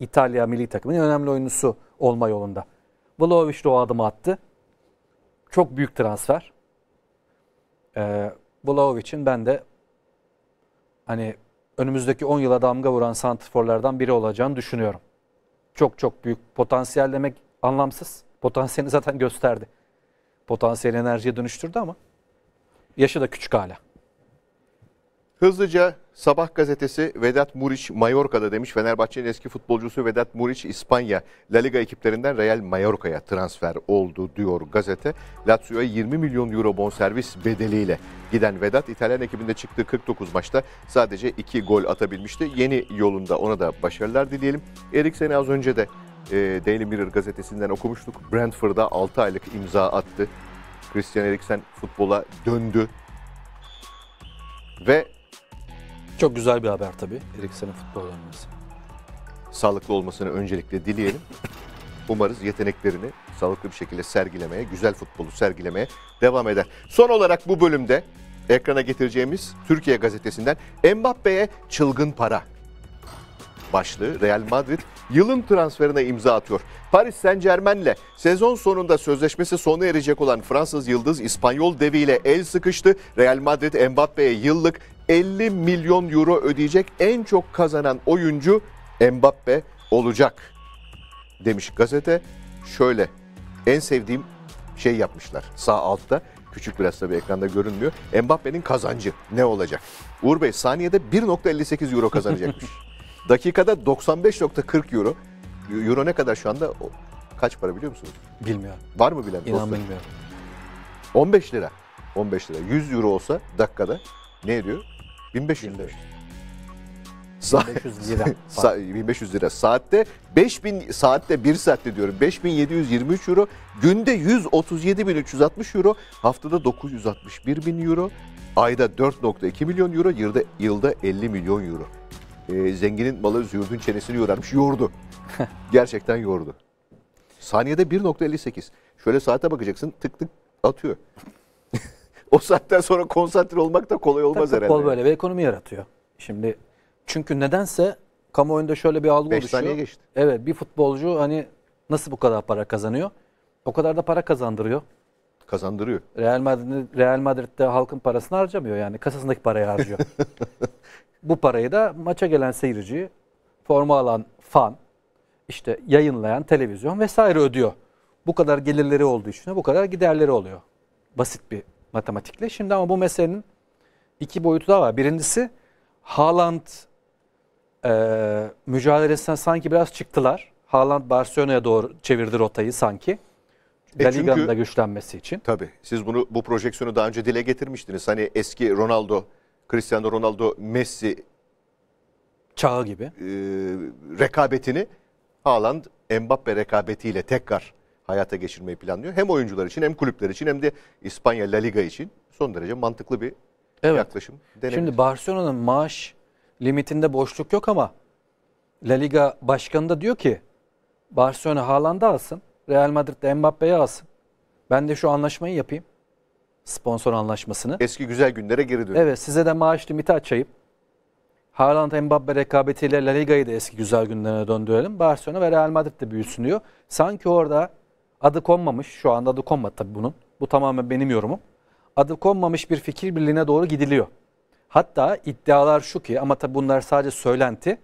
İtalya milli takımının önemli oyuncusu olma yolunda. Vlahovic de o adımı attı. Çok büyük transfer. Ee, Vlahovic'in ben de hani önümüzdeki 10 yıla damga vuran santrforlardan biri olacağını düşünüyorum. Çok çok büyük potansiyel demek anlamsız. Potansiyelini zaten gösterdi potansiyel enerjiye dönüştürdü ama yaşı da küçük hala. Hızlıca Sabah gazetesi Vedat Muriç Mallorca'da demiş. Fenerbahçe'nin eski futbolcusu Vedat Muriç İspanya La Liga ekiplerinden Real Mallorca'ya transfer oldu diyor gazete. Lazio'ya 20 milyon euro bonservis bedeliyle giden Vedat İtalyan ekibinde çıktığı 49 maçta sadece 2 gol atabilmişti. Yeni yolunda ona da başarılar dileyelim. Eriksen'i az önce de e, Daily Mirror gazetesinden okumuştuk. Brentford'a 6 aylık imza attı. Christian Eriksen futbola döndü. Ve çok güzel bir haber tabii. Eriksen'in futbola dönmesi. Sağlıklı olmasını öncelikle dileyelim. Umarız yeteneklerini sağlıklı bir şekilde sergilemeye, güzel futbolu sergilemeye devam eder. Son olarak bu bölümde ekrana getireceğimiz Türkiye gazetesinden Mbappe'ye çılgın para başlığı Real Madrid yılın transferine imza atıyor. Paris Saint Germain'le sezon sonunda sözleşmesi sona erecek olan Fransız yıldız İspanyol deviyle el sıkıştı. Real Madrid Mbappe'ye yıllık 50 milyon euro ödeyecek en çok kazanan oyuncu Mbappe olacak demiş gazete. Şöyle en sevdiğim şey yapmışlar sağ altta küçük biraz tabii ekranda görünmüyor. Mbappe'nin kazancı ne olacak? Uğur Bey saniyede 1.58 euro kazanacakmış. Dakikada 95.40 euro. Euro ne kadar şu anda? Kaç para biliyor musunuz? Bilmiyorum. Var mı bilen? İnan bilmiyorum. 15 lira. 15 lira. 100 euro olsa dakikada ne ediyor? 1500 lira. 1500 lira. Sa 1500 lira. Saatte 5000 saatte 1 saatte diyorum. 5723 euro. Günde 137360 euro. Haftada 961 bin euro. Ayda 4.2 milyon euro. Yılda, yılda 50 milyon euro e, zenginin malı züğürtün çenesini yorarmış. Yordu. Gerçekten yordu. Saniyede 1.58. Şöyle saate bakacaksın tık tık atıyor. o saatten sonra konsantre olmak da kolay olmaz Tabii, herhalde. Futbol böyle bir ekonomi yaratıyor. Şimdi çünkü nedense kamuoyunda şöyle bir algı Beş oluşuyor. 5 saniye geçti. Evet bir futbolcu hani nasıl bu kadar para kazanıyor? O kadar da para kazandırıyor. Kazandırıyor. Real Madrid Real Madrid'de halkın parasını harcamıyor yani kasasındaki parayı harcıyor. Bu parayı da maça gelen seyirci, forma alan fan, işte yayınlayan televizyon vesaire ödüyor. Bu kadar gelirleri olduğu için bu kadar giderleri oluyor. Basit bir matematikle. Şimdi ama bu meselenin iki boyutu da var. Birincisi Haaland e, mücadelesinden sanki biraz çıktılar. Haaland Barcelona'ya doğru çevirdi rotayı sanki. E La Liga'nın da güçlenmesi için. Tabii. Siz bunu bu projeksiyonu daha önce dile getirmiştiniz. Hani eski Ronaldo, Cristiano Ronaldo, Messi çağı gibi. E, rekabetini Haaland Mbappe rekabetiyle tekrar hayata geçirmeyi planlıyor. Hem oyuncular için hem kulüpler için hem de İspanya La Liga için son derece mantıklı bir evet. yaklaşım. Denebilir. Şimdi Barcelona'nın maaş limitinde boşluk yok ama La Liga başkanı da diyor ki Barcelona Haaland'ı alsın. Real Madrid'de Mbappe'yi alsın. Ben de şu anlaşmayı yapayım. Sponsor anlaşmasını. Eski güzel günlere geri dön. Evet size de maaş limiti açayım. Haaland Mbappe rekabetiyle La Liga'yı da eski güzel günlerine döndürelim. Barcelona ve Real Madrid de büyüsün diyor. Sanki orada adı konmamış. Şu anda adı konmadı tabii bunun. Bu tamamen benim yorumum. Adı konmamış bir fikir birliğine doğru gidiliyor. Hatta iddialar şu ki ama tabii bunlar sadece söylenti.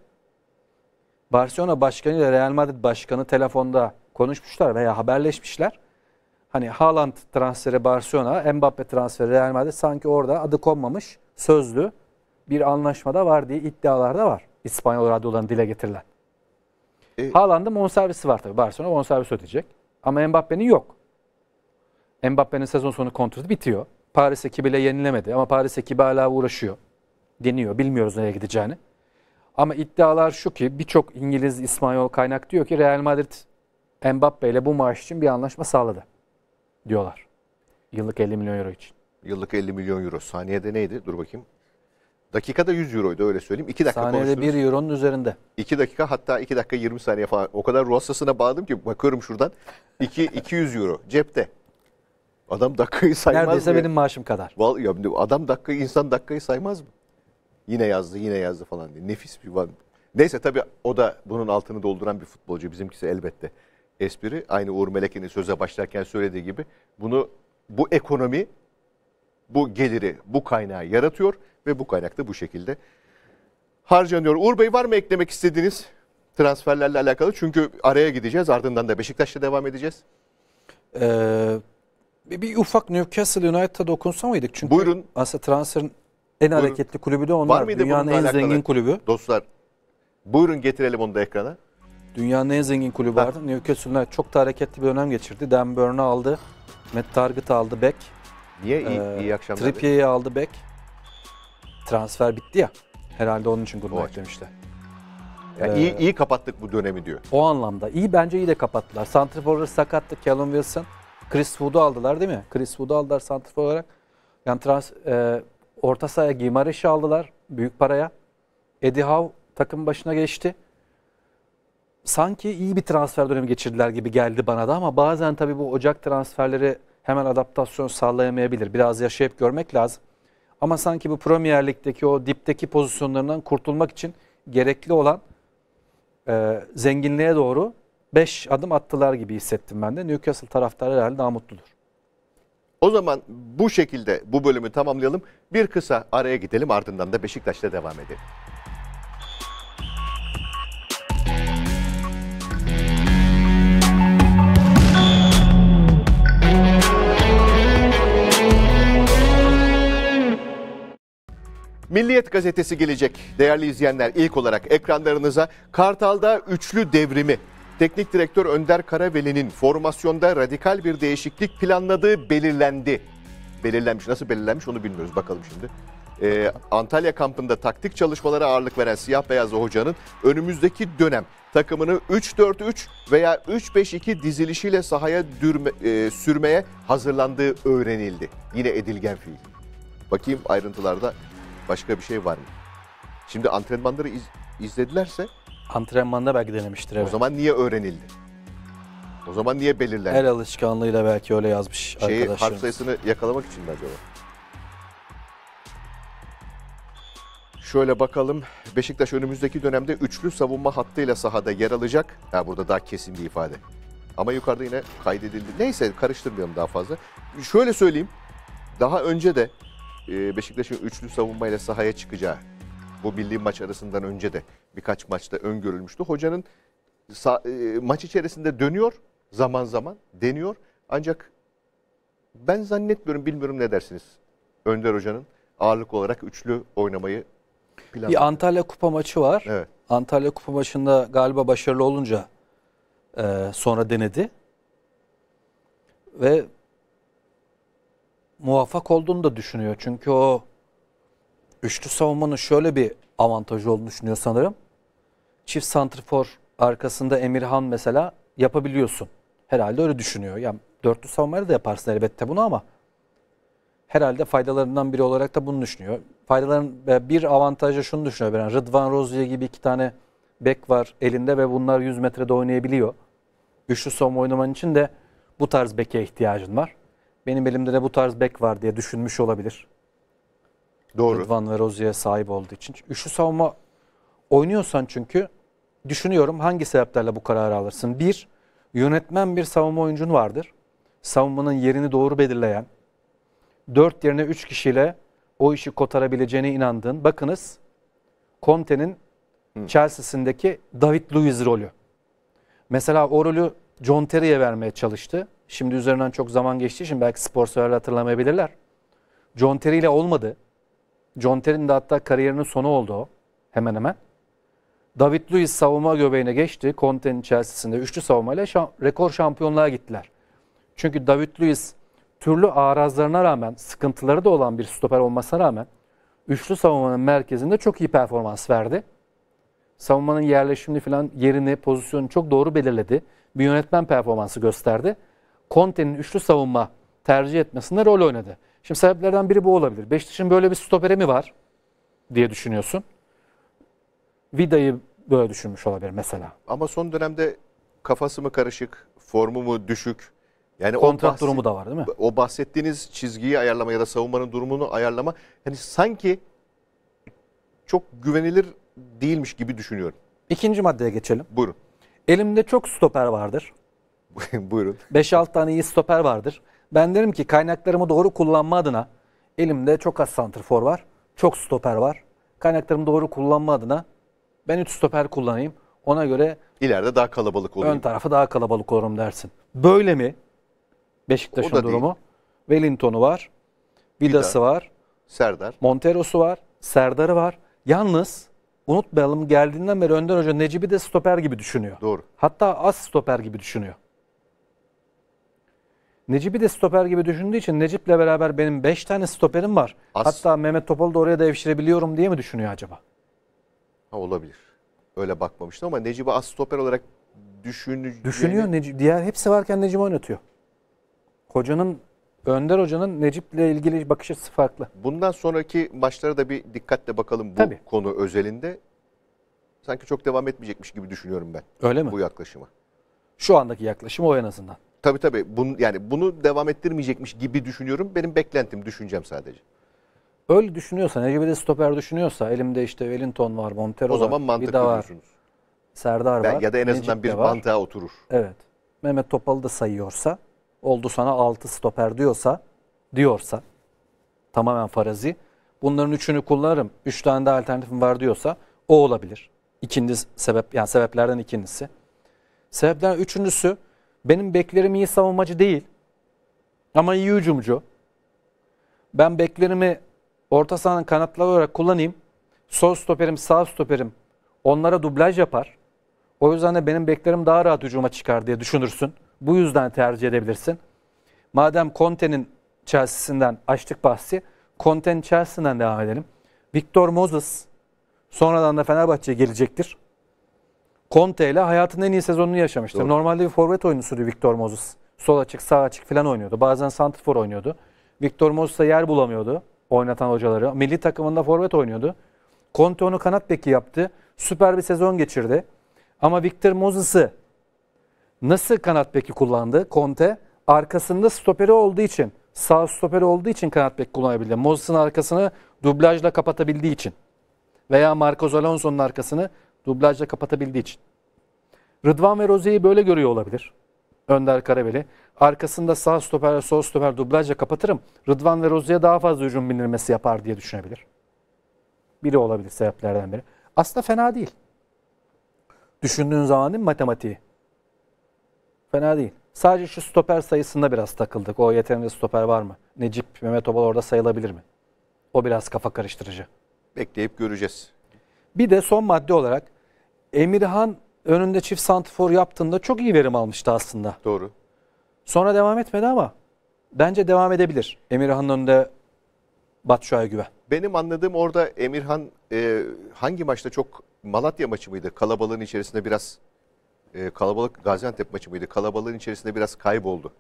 Barcelona başkanı ile Real Madrid başkanı telefonda konuşmuşlar veya haberleşmişler. Hani Haaland transferi Barcelona, Mbappe transferi Real Madrid sanki orada adı konmamış sözlü bir anlaşmada var diye iddialar da var. İspanyol radyolarına dile getirilen. E, Haaland'ın bonservisi var tabii. Barcelona bonservis ödeyecek. Ama Mbappe'nin yok. Mbappe'nin sezon sonu kontratı bitiyor. Paris bile yenilemedi ama Paris ekibi hala uğraşıyor. Deniyor. Bilmiyoruz nereye gideceğini. Ama iddialar şu ki birçok İngiliz, İspanyol kaynak diyor ki Real Madrid Mbappe ile bu maaş için bir anlaşma sağladı diyorlar. Yıllık 50 milyon euro için. Yıllık 50 milyon euro. Saniyede neydi? Dur bakayım. Dakikada 100 euroydu öyle söyleyeyim. 2 dakika Saniyede 1 euronun üzerinde. 2 dakika hatta 2 dakika 20 saniye falan. O kadar ruhsasına bağladım ki bakıyorum şuradan. 2, 200 euro cepte. Adam dakikayı saymaz Neredeyse mı? benim maaşım kadar. ya, adam dakikayı, insan dakikayı saymaz mı? Yine yazdı, yine yazdı falan diye. Nefis bir var. Neyse tabii o da bunun altını dolduran bir futbolcu. Bizimkisi elbette espri aynı Uğur Meleke'nin söze başlarken söylediği gibi bunu bu ekonomi bu geliri bu kaynağı yaratıyor ve bu kaynak da bu şekilde harcanıyor. Uğur Bey var mı eklemek istediğiniz transferlerle alakalı? Çünkü araya gideceğiz ardından da Beşiktaş'la devam edeceğiz. Ee, bir, bir ufak Newcastle United'a dokunsa mıydık? Çünkü Buyurun. aslında transferin en Buyurun. hareketli kulübü de onlar. Var mıydı Dünyanın en alakalı? zengin kulübü. Dostlar buyurun getirelim onu da ekrana. Dünyanın en zengin kulübü vardı. Newcastle çok da hareketli bir dönem geçirdi. Dan Burn'u aldı. Matt Target aldı back. Niye iyi, ee, iyi akşamlar? Trippier'i aldı back. Transfer bitti ya. Herhalde onun için gruba eklemişler. Yani ee, iyi, iyi kapattık bu dönemi diyor. O anlamda. iyi bence iyi de kapattılar. Santriforları sakattı Callum Wilson. Chris Wood'u aldılar değil mi? Chris Wood'u aldılar santrifor olarak. Yani trans, e, orta sahaya Gimareş'i aldılar büyük paraya. Eddie Howe takım başına geçti sanki iyi bir transfer dönemi geçirdiler gibi geldi bana da ama bazen tabii bu Ocak transferleri hemen adaptasyon sağlayamayabilir. Biraz yaşayıp görmek lazım. Ama sanki bu Premier Lig'deki o dipteki pozisyonlarından kurtulmak için gerekli olan e, zenginliğe doğru 5 adım attılar gibi hissettim ben de. Newcastle taraftarı herhalde daha mutludur. O zaman bu şekilde bu bölümü tamamlayalım. Bir kısa araya gidelim ardından da Beşiktaş'ta devam edelim. Milliyet gazetesi gelecek. Değerli izleyenler ilk olarak ekranlarınıza Kartal'da üçlü devrimi Teknik direktör Önder Karaveli'nin formasyonda radikal bir değişiklik planladığı belirlendi. Belirlenmiş. Nasıl belirlenmiş onu bilmiyoruz. Bakalım şimdi. Ee, Antalya kampında taktik çalışmalara ağırlık veren siyah Beyaz hocanın önümüzdeki dönem takımını 3-4-3 veya 3-5-2 dizilişiyle sahaya dürme, e, sürmeye hazırlandığı öğrenildi. Yine edilgen fiil. Bakayım ayrıntılarda Başka bir şey var mı? Şimdi antrenmanları iz, izledilerse Antrenmanda belki denemiştir evet. o zaman niye öğrenildi? O zaman niye belirlendi? El alışkanlığıyla belki öyle yazmış Şeyi, arkadaşlarım. harf sayısını yakalamak için mi acaba? Şöyle bakalım. Beşiktaş önümüzdeki dönemde üçlü savunma hattıyla sahada yer alacak. Ha burada daha kesin bir ifade. Ama yukarıda yine kaydedildi. Neyse karıştırmayalım daha fazla. Şöyle söyleyeyim. Daha önce de ee, Beşiktaş'ın üçlü savunmayla sahaya çıkacağı bu milli maç arasından önce de birkaç maçta öngörülmüştü. Hocanın e, maç içerisinde dönüyor zaman zaman deniyor ancak ben zannetmiyorum bilmiyorum ne dersiniz Önder Hoca'nın ağırlık olarak üçlü oynamayı planladı. Bir Antalya Kupa maçı var. Evet. Antalya Kupa maçında galiba başarılı olunca e, sonra denedi. Ve muvaffak olduğunu da düşünüyor. Çünkü o üçlü savunmanın şöyle bir avantajı olduğunu düşünüyor sanırım. Çift santrfor arkasında Emirhan mesela yapabiliyorsun. Herhalde öyle düşünüyor. Yani dörtlü savunmayla da yaparsın elbette bunu ama herhalde faydalarından biri olarak da bunu düşünüyor. Faydaların e, bir avantajı şunu düşünüyor. Yani Rıdvan Rozier gibi iki tane bek var elinde ve bunlar 100 metrede oynayabiliyor. Üçlü savunma oynaman için de bu tarz beke ihtiyacın var benim elimde de bu tarz bek var diye düşünmüş olabilir. Doğru. Rıdvan ve Rozier'e sahip olduğu için. Üçlü savunma oynuyorsan çünkü düşünüyorum hangi sebeplerle bu kararı alırsın. Bir, yönetmen bir savunma oyuncun vardır. Savunmanın yerini doğru belirleyen. Dört yerine üç kişiyle o işi kotarabileceğine inandığın. Bakınız Conte'nin Chelsea'sindeki David Luiz rolü. Mesela o rolü John Terry'e vermeye çalıştı. Şimdi üzerinden çok zaman geçtiği için belki spor severler hatırlamayabilirler. John Terry ile olmadı. John Terry'nin de hatta kariyerinin sonu oldu o. Hemen hemen. David Luiz savunma göbeğine geçti. Conte'nin Chelsea'sinde üçlü savunmayla şan, rekor şampiyonluğa gittiler. Çünkü David Luiz türlü arazlarına rağmen, sıkıntıları da olan bir stoper olmasına rağmen üçlü savunmanın merkezinde çok iyi performans verdi. Savunmanın yerleşimini falan yerini, pozisyonu çok doğru belirledi. Bir yönetmen performansı gösterdi. Conte'nin üçlü savunma tercih etmesinde rol oynadı. Şimdi sebeplerden biri bu olabilir. Beşiktaş'ın böyle bir stopere mi var diye düşünüyorsun. Vida'yı böyle düşünmüş olabilir mesela. Ama son dönemde kafası mı karışık, formu mu düşük? Yani kontrat bahs- durumu da var değil mi? O bahsettiğiniz çizgiyi ayarlama ya da savunmanın durumunu ayarlama yani sanki çok güvenilir değilmiş gibi düşünüyorum. İkinci maddeye geçelim. Buyurun. Elimde çok stoper vardır. Buyurun. 5-6 tane iyi stoper vardır. Ben derim ki kaynaklarımı doğru kullanma adına elimde çok az santrfor var. Çok stoper var. Kaynaklarımı doğru kullanma adına ben 3 stoper kullanayım. Ona göre ileride daha kalabalık olayım. Ön tarafı daha kalabalık olurum dersin. Böyle mi? Beşiktaş'ın durumu. Değil. Wellington'u var. Vidas'ı Vida, var. Serdar. Montero'su var. Serdar'ı var. Yalnız unutmayalım geldiğinden beri Önder Hoca Necip'i de stoper gibi düşünüyor. Doğru. Hatta az stoper gibi düşünüyor. Necip'i de stoper gibi düşündüğü için Necip'le beraber benim 5 tane stoperim var. As Hatta Mehmet Topal'ı da oraya devşirebiliyorum diye mi düşünüyor acaba? Ha, olabilir. Öyle bakmamıştım ama Necip'i as stoper olarak düşünü düşünüyor. Necip, diğer hepsi varken Necip'i oynatıyor. Hocanın Önder Hoca'nın Necip'le ilgili bakış açısı farklı. Bundan sonraki maçlara da bir dikkatle bakalım bu Tabii. konu özelinde. Sanki çok devam etmeyecekmiş gibi düşünüyorum ben. Öyle mi? Bu yaklaşıma. Şu andaki yaklaşım o en azından. Tabii tabii. Bunu, yani bunu devam ettirmeyecekmiş gibi düşünüyorum. Benim beklentim, düşüncem sadece. Öyle düşünüyorsa, de stoper düşünüyorsa elimde işte Wellington var, Montero o var. O zaman mantıklı var, Serdar ben, var. Ya da en azından Necip bir var. mantığa oturur. Evet. Mehmet Topal'ı da sayıyorsa, oldu sana 6 stoper diyorsa, diyorsa tamamen farazi. Bunların üçünü kullanırım. Üç tane de alternatifim var diyorsa o olabilir. İkinci sebep yani sebeplerden ikincisi. Sebeplerden üçüncüsü benim beklerim iyi savunmacı değil ama iyi hücumcu. Ben beklerimi orta sahanın kanatları olarak kullanayım. Sol stoperim, sağ stoperim onlara dublaj yapar. O yüzden de benim beklerim daha rahat hücuma çıkar diye düşünürsün. Bu yüzden tercih edebilirsin. Madem Conte'nin Chelsea'sinden açtık bahsi, Conte'nin Chelsea'sinden devam edelim. Victor Moses sonradan da Fenerbahçe'ye gelecektir. Conte ile hayatının en iyi sezonunu yaşamıştı. Doğru. Normalde bir forvet oyuncusuydu Victor Moses. Sol açık, sağ açık falan oynuyordu. Bazen santrfor oynuyordu. Victor Moses'a yer bulamıyordu oynatan hocaları. Milli takımında forvet oynuyordu. Conte onu kanat beki yaptı. Süper bir sezon geçirdi. Ama Victor Moses'ı nasıl kanat beki kullandı Conte? Arkasında stoperi olduğu için, sağ stoperi olduğu için kanat bek kullanabildi. Moses'ın arkasını dublajla kapatabildiği için. Veya Marcos Alonso'nun arkasını Dublajla kapatabildiği için. Rıdvan ve Rozi'yi böyle görüyor olabilir. Önder Karabeli. Arkasında sağ stoper ve sol stoper dublajla kapatırım. Rıdvan ve Rozi'ye daha fazla hücum bindirmesi yapar diye düşünebilir. Biri olabilir sebeplerden biri. Aslında fena değil. Düşündüğün zaman değil mi matematiği? Fena değil. Sadece şu stoper sayısında biraz takıldık. O yeterince stoper var mı? Necip, Mehmet Obal orada sayılabilir mi? O biraz kafa karıştırıcı. Bekleyip göreceğiz. Bir de son madde olarak Emirhan önünde çift santifor yaptığında çok iyi verim almıştı aslında. Doğru. Sonra devam etmedi ama bence devam edebilir. Emirhan'ın önünde Batşuay'a güven. Benim anladığım orada Emirhan e, hangi maçta çok Malatya maçı mıydı? Kalabalığın içerisinde biraz e, kalabalık Gaziantep maçı mıydı? Kalabalığın içerisinde biraz kayboldu.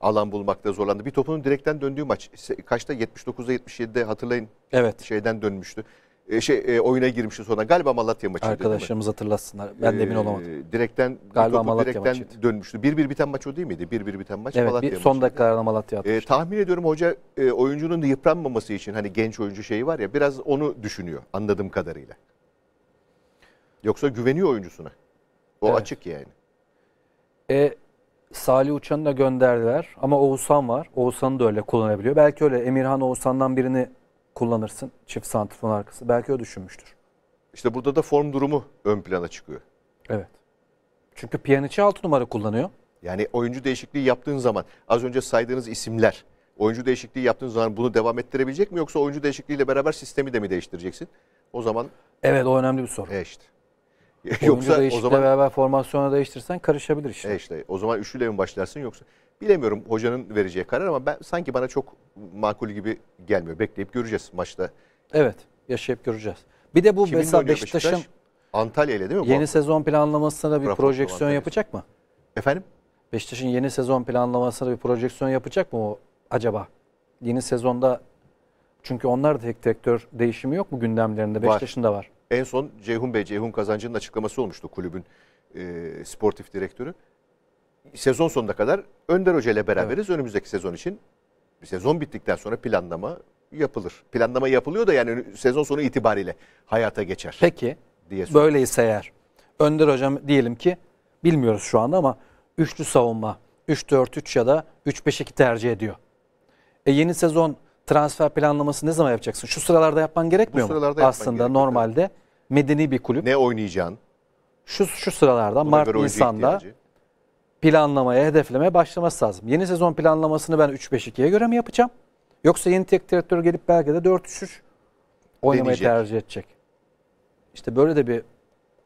Alan bulmakta zorlandı. Bir topunun direkten döndüğü maç kaçta? 79'da 77'de hatırlayın. Evet. Şeyden dönmüştü. E, şey e, oyuna girmişti sonra. Galiba Malatya maçıydı. Arkadaşlarımız hatırlatsınlar. Ben de emin e, olamadım. E, direkten Galiba Malatya direkten maçıydı. dönmüştü. 1-1 biten maç o değil miydi? 1-1 biten maç evet, Malatya bir, Son dakikalarda Malatya e, atmıştı. E, tahmin ediyorum hoca e, oyuncunun yıpranmaması için hani genç oyuncu şeyi var ya biraz onu düşünüyor anladığım kadarıyla. Yoksa güveniyor oyuncusuna. O evet. açık yani. E, Salih Uçan'ı da gönderdiler ama Oğuzhan var. Oğuzhan'ı da öyle kullanabiliyor. Belki öyle Emirhan Oğuzhan'dan birini kullanırsın çift santrifon arkası. Belki o düşünmüştür. İşte burada da form durumu ön plana çıkıyor. Evet. Çünkü Pjanic'i 6 numara kullanıyor. Yani oyuncu değişikliği yaptığın zaman az önce saydığınız isimler oyuncu değişikliği yaptığın zaman bunu devam ettirebilecek mi yoksa oyuncu değişikliğiyle beraber sistemi de mi değiştireceksin? O zaman Evet o önemli bir soru. Evet. Yoksa Oyuncu yoksa o zaman beraber formasyonu değiştirsen karışabilir işte. Evet. o zaman üçlüyle mi başlarsın yoksa Bilemiyorum hocanın vereceği karar ama ben sanki bana çok makul gibi gelmiyor. Bekleyip göreceğiz maçta. Evet, yaşayıp göreceğiz. Bir de bu Kiminle mesela Beşiktaş'ın Beşiktaş? Antalya ile değil mi? Yeni bu? sezon planlamasına bir Rafa projeksiyon yapacak mı? Efendim? Beşiktaş'ın yeni sezon planlamasına bir projeksiyon yapacak mı o acaba? Yeni sezonda çünkü onlar da tek sektör değişimi yok mu gündemlerinde? Beşiktaş'ın da var. En son Ceyhun Bey, Ceyhun Kazancı'nın açıklaması olmuştu kulübün e, sportif direktörü sezon sonuna kadar Önder Hoca ile beraberiz. Evet. Önümüzdeki sezon için sezon bittikten sonra planlama yapılır. Planlama yapılıyor da yani sezon sonu itibariyle hayata geçer. Peki diye sorayım. böyleyse eğer Önder Hocam diyelim ki bilmiyoruz şu anda ama üçlü savunma 3-4-3 ya da 3-5-2 tercih ediyor. E yeni sezon transfer planlaması ne zaman yapacaksın? Şu sıralarda yapman gerekmiyor Bu mu? Yapman Aslında gerekmiyor. normalde medeni bir kulüp. Ne oynayacağın? Şu şu sıralarda Buna Mart Nisan'da ihtiyacı planlamaya, hedeflemeye başlaması lazım. Yeni sezon planlamasını ben 3-5-2'ye göre mi yapacağım? Yoksa yeni tek direktör gelip belki de 4 3 oynamayı Deneyecek. tercih edecek. İşte böyle de bir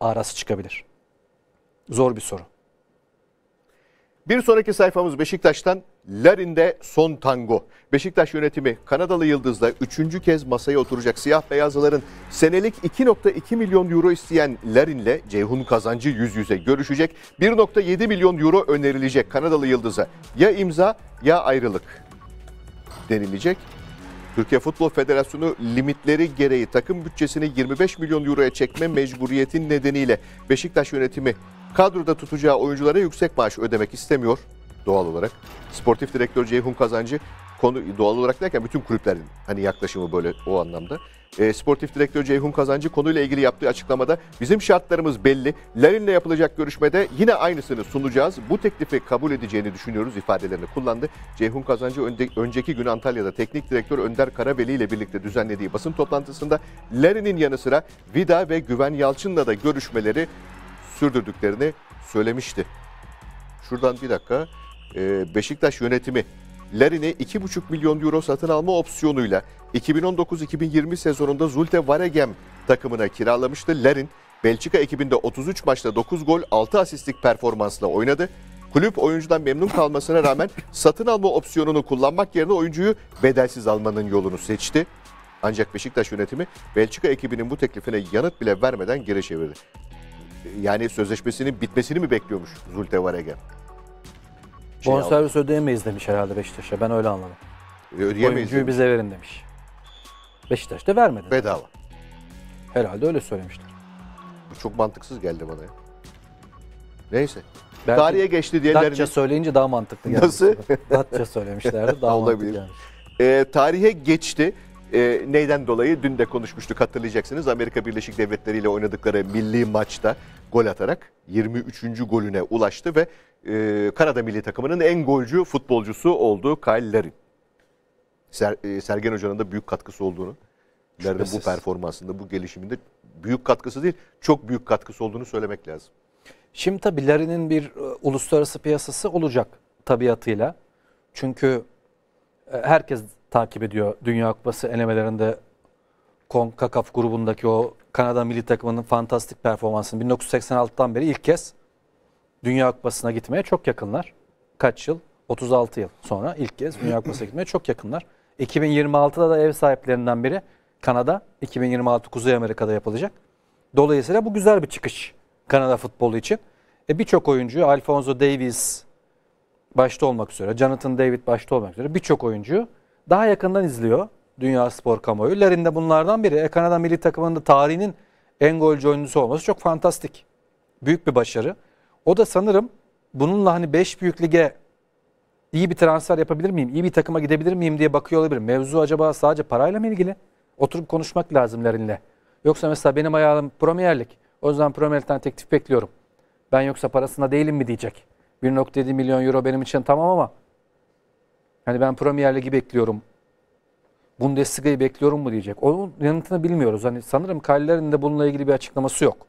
arası çıkabilir. Zor bir soru. Bir sonraki sayfamız Beşiktaş'tan Larin'de son tango. Beşiktaş yönetimi Kanadalı Yıldız'la üçüncü kez masaya oturacak siyah beyazlıların senelik 2.2 milyon euro isteyen Larin'le Ceyhun Kazancı yüz yüze görüşecek. 1.7 milyon euro önerilecek Kanadalı Yıldız'a. Ya imza ya ayrılık denilecek. Türkiye Futbol Federasyonu limitleri gereği takım bütçesini 25 milyon euroya çekme mecburiyetin nedeniyle Beşiktaş yönetimi Kadroda tutacağı oyunculara yüksek maaş ödemek istemiyor doğal olarak. Sportif direktör Ceyhun Kazancı konu doğal olarak derken bütün kulüplerin hani yaklaşımı böyle o anlamda. E, sportif direktör Ceyhun Kazancı konuyla ilgili yaptığı açıklamada bizim şartlarımız belli. Lerin'le yapılacak görüşmede yine aynısını sunacağız. Bu teklifi kabul edeceğini düşünüyoruz ifadelerini kullandı. Ceyhun Kazancı önde, önceki gün Antalya'da teknik direktör Önder Karabeli ile birlikte düzenlediği basın toplantısında Lerin'in yanı sıra Vida ve Güven Yalçın'la da görüşmeleri sürdürdüklerini söylemişti. Şuradan bir dakika. Ee, Beşiktaş yönetimi Larin'i 2,5 milyon euro satın alma opsiyonuyla 2019-2020 sezonunda Zulte Waregem takımına kiralamıştı. Larin Belçika ekibinde 33 maçta 9 gol 6 asistlik performansla oynadı. Kulüp oyuncudan memnun kalmasına rağmen satın alma opsiyonunu kullanmak yerine oyuncuyu bedelsiz almanın yolunu seçti. Ancak Beşiktaş yönetimi Belçika ekibinin bu teklifine yanıt bile vermeden geri çevirdi yani sözleşmesinin bitmesini mi bekliyormuş Zulte Varege? Şey Bonservis ödeyemeyiz demiş herhalde Beşiktaş'a. Ben öyle anladım. E, ödeyemeyiz Oyuncuyu demiş. bize verin demiş. Beşiktaş da vermedi. Bedava. Herhalde öyle söylemişler. Bu çok mantıksız geldi bana ya. Neyse. Belki Tarihe geçti diyenlerin... Datça söyleyince daha mantıklı geldi. Nasıl? Datça söylemişlerdi. Daha Olabilir. Mantıklı gelmiş. Ee, tarihe geçti. E, neyden dolayı? Dün de konuşmuştuk hatırlayacaksınız. Amerika Birleşik Devletleri ile oynadıkları milli maçta gol atarak 23. golüne ulaştı ve e, Kanada milli takımının en golcü futbolcusu olduğu Kyle Larin. Ser, e, Sergen Hoca'nın da büyük katkısı olduğunu, nerede bu performansında, bu gelişiminde büyük katkısı değil, çok büyük katkısı olduğunu söylemek lazım. Şimdi tabii Larin'in bir e, uluslararası piyasası olacak tabiatıyla. Çünkü e, herkes takip ediyor. Dünya Kupası elemelerinde CONCACAF grubundaki o Kanada milli takımının fantastik performansını 1986'dan beri ilk kez Dünya Kupası'na gitmeye çok yakınlar. Kaç yıl? 36 yıl sonra ilk kez Dünya Kupası'na gitmeye çok yakınlar. 2026'da da ev sahiplerinden biri Kanada. 2026 Kuzey Amerika'da yapılacak. Dolayısıyla bu güzel bir çıkış Kanada futbolu için. E birçok oyuncu Alfonso Davies başta olmak üzere, Jonathan David başta olmak üzere birçok oyuncu daha yakından izliyor dünya spor kamuoyu. Lerin de bunlardan biri. E, Kanada milli takımında tarihinin en golcü oyuncusu olması çok fantastik. Büyük bir başarı. O da sanırım bununla hani 5 büyük lige iyi bir transfer yapabilir miyim, iyi bir takıma gidebilir miyim diye bakıyor olabilir. Mevzu acaba sadece parayla mı ilgili? Oturup konuşmak lazım Lerin'le. Yoksa mesela benim ayağım Premierlik, O yüzden Premier teklif bekliyorum. Ben yoksa parasına değilim mi diyecek. 1.7 milyon euro benim için tamam ama yani ben Premier Ligi bekliyorum. Bundesliga'yı bekliyorum mu diyecek. Onun yanıtını bilmiyoruz. Hani sanırım Kaller'in de bununla ilgili bir açıklaması yok.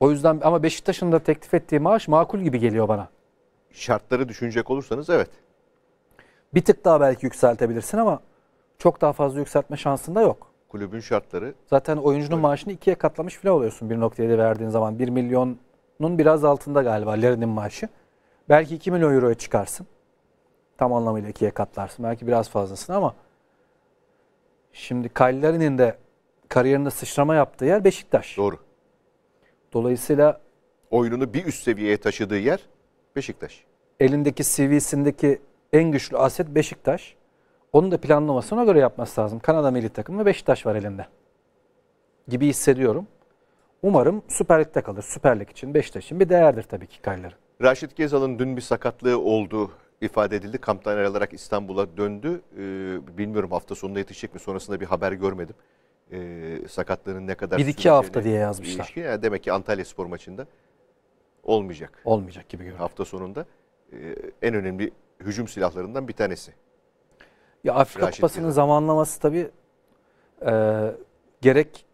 O yüzden ama Beşiktaş'ın da teklif ettiği maaş makul gibi geliyor bana. Şartları düşünecek olursanız evet. Bir tık daha belki yükseltebilirsin ama çok daha fazla yükseltme şansın da yok. Kulübün şartları. Zaten oyuncunun Oyun. maaşını ikiye katlamış falan oluyorsun 1.7 verdiğin zaman. 1 milyonun biraz altında galiba Lerin'in maaşı. Belki 2 milyon euroya çıkarsın. Tam anlamıyla ikiye katlarsın. Belki biraz fazlasını ama şimdi Kallerinin de kariyerinde sıçrama yaptığı yer Beşiktaş. Doğru. Dolayısıyla oyununu bir üst seviyeye taşıdığı yer Beşiktaş. Elindeki CV'sindeki en güçlü aset Beşiktaş. Onun da planlamasına göre yapması lazım. Kanada milli takımı Beşiktaş var elinde. Gibi hissediyorum. Umarım Süper Lig'de kalır. Süper Lig için Beşiktaş için bir değerdir tabii ki Kaylar'ın. Raşit Gezal'ın dün bir sakatlığı oldu ifade edildi. Kamptan ayrılarak İstanbul'a döndü. Ee, bilmiyorum hafta sonunda yetişecek mi? Sonrasında bir haber görmedim. Ee, sakatlığının ne kadar... Bir iki hafta diye yazmışlar. Ilişkin. Yani demek ki Antalya spor maçında olmayacak. Olmayacak gibi görünüyor. Hafta sonunda e, en önemli hücum silahlarından bir tanesi. Ya Afrika Raşit Kupası'nın Gezal. zamanlaması tabii e, gerek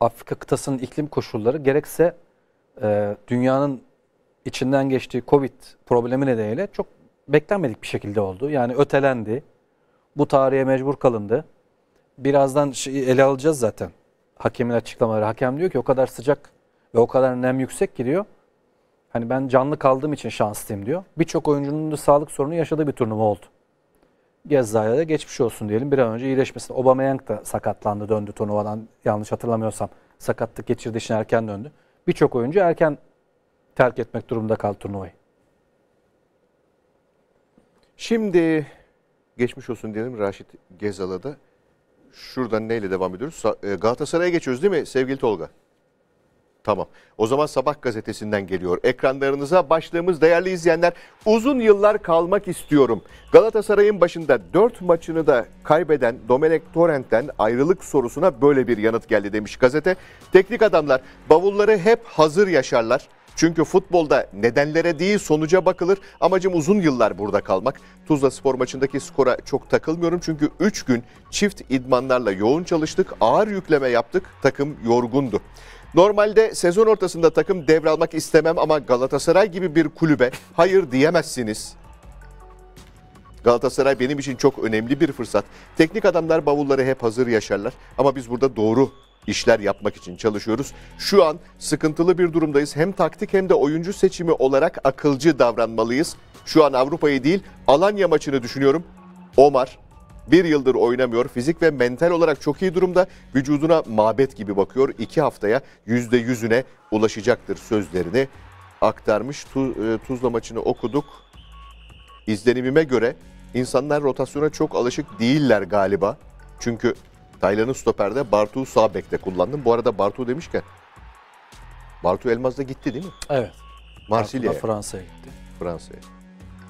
Afrika kıtasının iklim koşulları gerekse e, dünyanın içinden geçtiği Covid problemi nedeniyle çok beklenmedik bir şekilde oldu. Yani ötelendi. Bu tarihe mecbur kalındı. Birazdan şey ele alacağız zaten. Hakemin açıklamaları. Hakem diyor ki o kadar sıcak ve o kadar nem yüksek giriyor Hani ben canlı kaldığım için şanslıyım diyor. Birçok oyuncunun da sağlık sorunu yaşadığı bir turnuva oldu. Gezza'ya da geçmiş olsun diyelim. Bir an önce iyileşmesin. Aubameyang da sakatlandı döndü turnuvadan yanlış hatırlamıyorsam. Sakatlık geçirdiği için erken döndü. Birçok oyuncu erken terk etmek durumunda kaldı turnuvayı. Şimdi geçmiş olsun diyelim Raşit Gezal'a da. Şuradan neyle devam ediyoruz? E, Galatasaray'a geçiyoruz değil mi sevgili Tolga? Tamam. O zaman Sabah gazetesinden geliyor. Ekranlarınıza başlığımız değerli izleyenler. Uzun yıllar kalmak istiyorum. Galatasaray'ın başında 4 maçını da kaybeden Domenek Torrent'ten ayrılık sorusuna böyle bir yanıt geldi demiş gazete. Teknik adamlar bavulları hep hazır yaşarlar. Çünkü futbolda nedenlere değil sonuca bakılır. Amacım uzun yıllar burada kalmak. Tuzla Spor maçındaki skora çok takılmıyorum. Çünkü 3 gün çift idmanlarla yoğun çalıştık. Ağır yükleme yaptık. Takım yorgundu. Normalde sezon ortasında takım devralmak istemem ama Galatasaray gibi bir kulübe hayır diyemezsiniz. Galatasaray benim için çok önemli bir fırsat. Teknik adamlar bavulları hep hazır yaşarlar ama biz burada doğru işler yapmak için çalışıyoruz. Şu an sıkıntılı bir durumdayız. Hem taktik hem de oyuncu seçimi olarak akılcı davranmalıyız. Şu an Avrupa'yı değil Alanya maçını düşünüyorum. Omar bir yıldır oynamıyor. Fizik ve mental olarak çok iyi durumda. Vücuduna mabet gibi bakıyor. İki haftaya yüzde yüzüne ulaşacaktır sözlerini aktarmış. E, Tuzla maçını okuduk. İzlenimime göre insanlar rotasyona çok alışık değiller galiba. Çünkü Taylan'ı stoperde, Bartu'yu sağ bekte kullandım. Bu arada Bartu demişken Bartu Elmaz da gitti değil mi? Evet. Marsilya'ya. Fransa'ya gitti. Fransa'ya.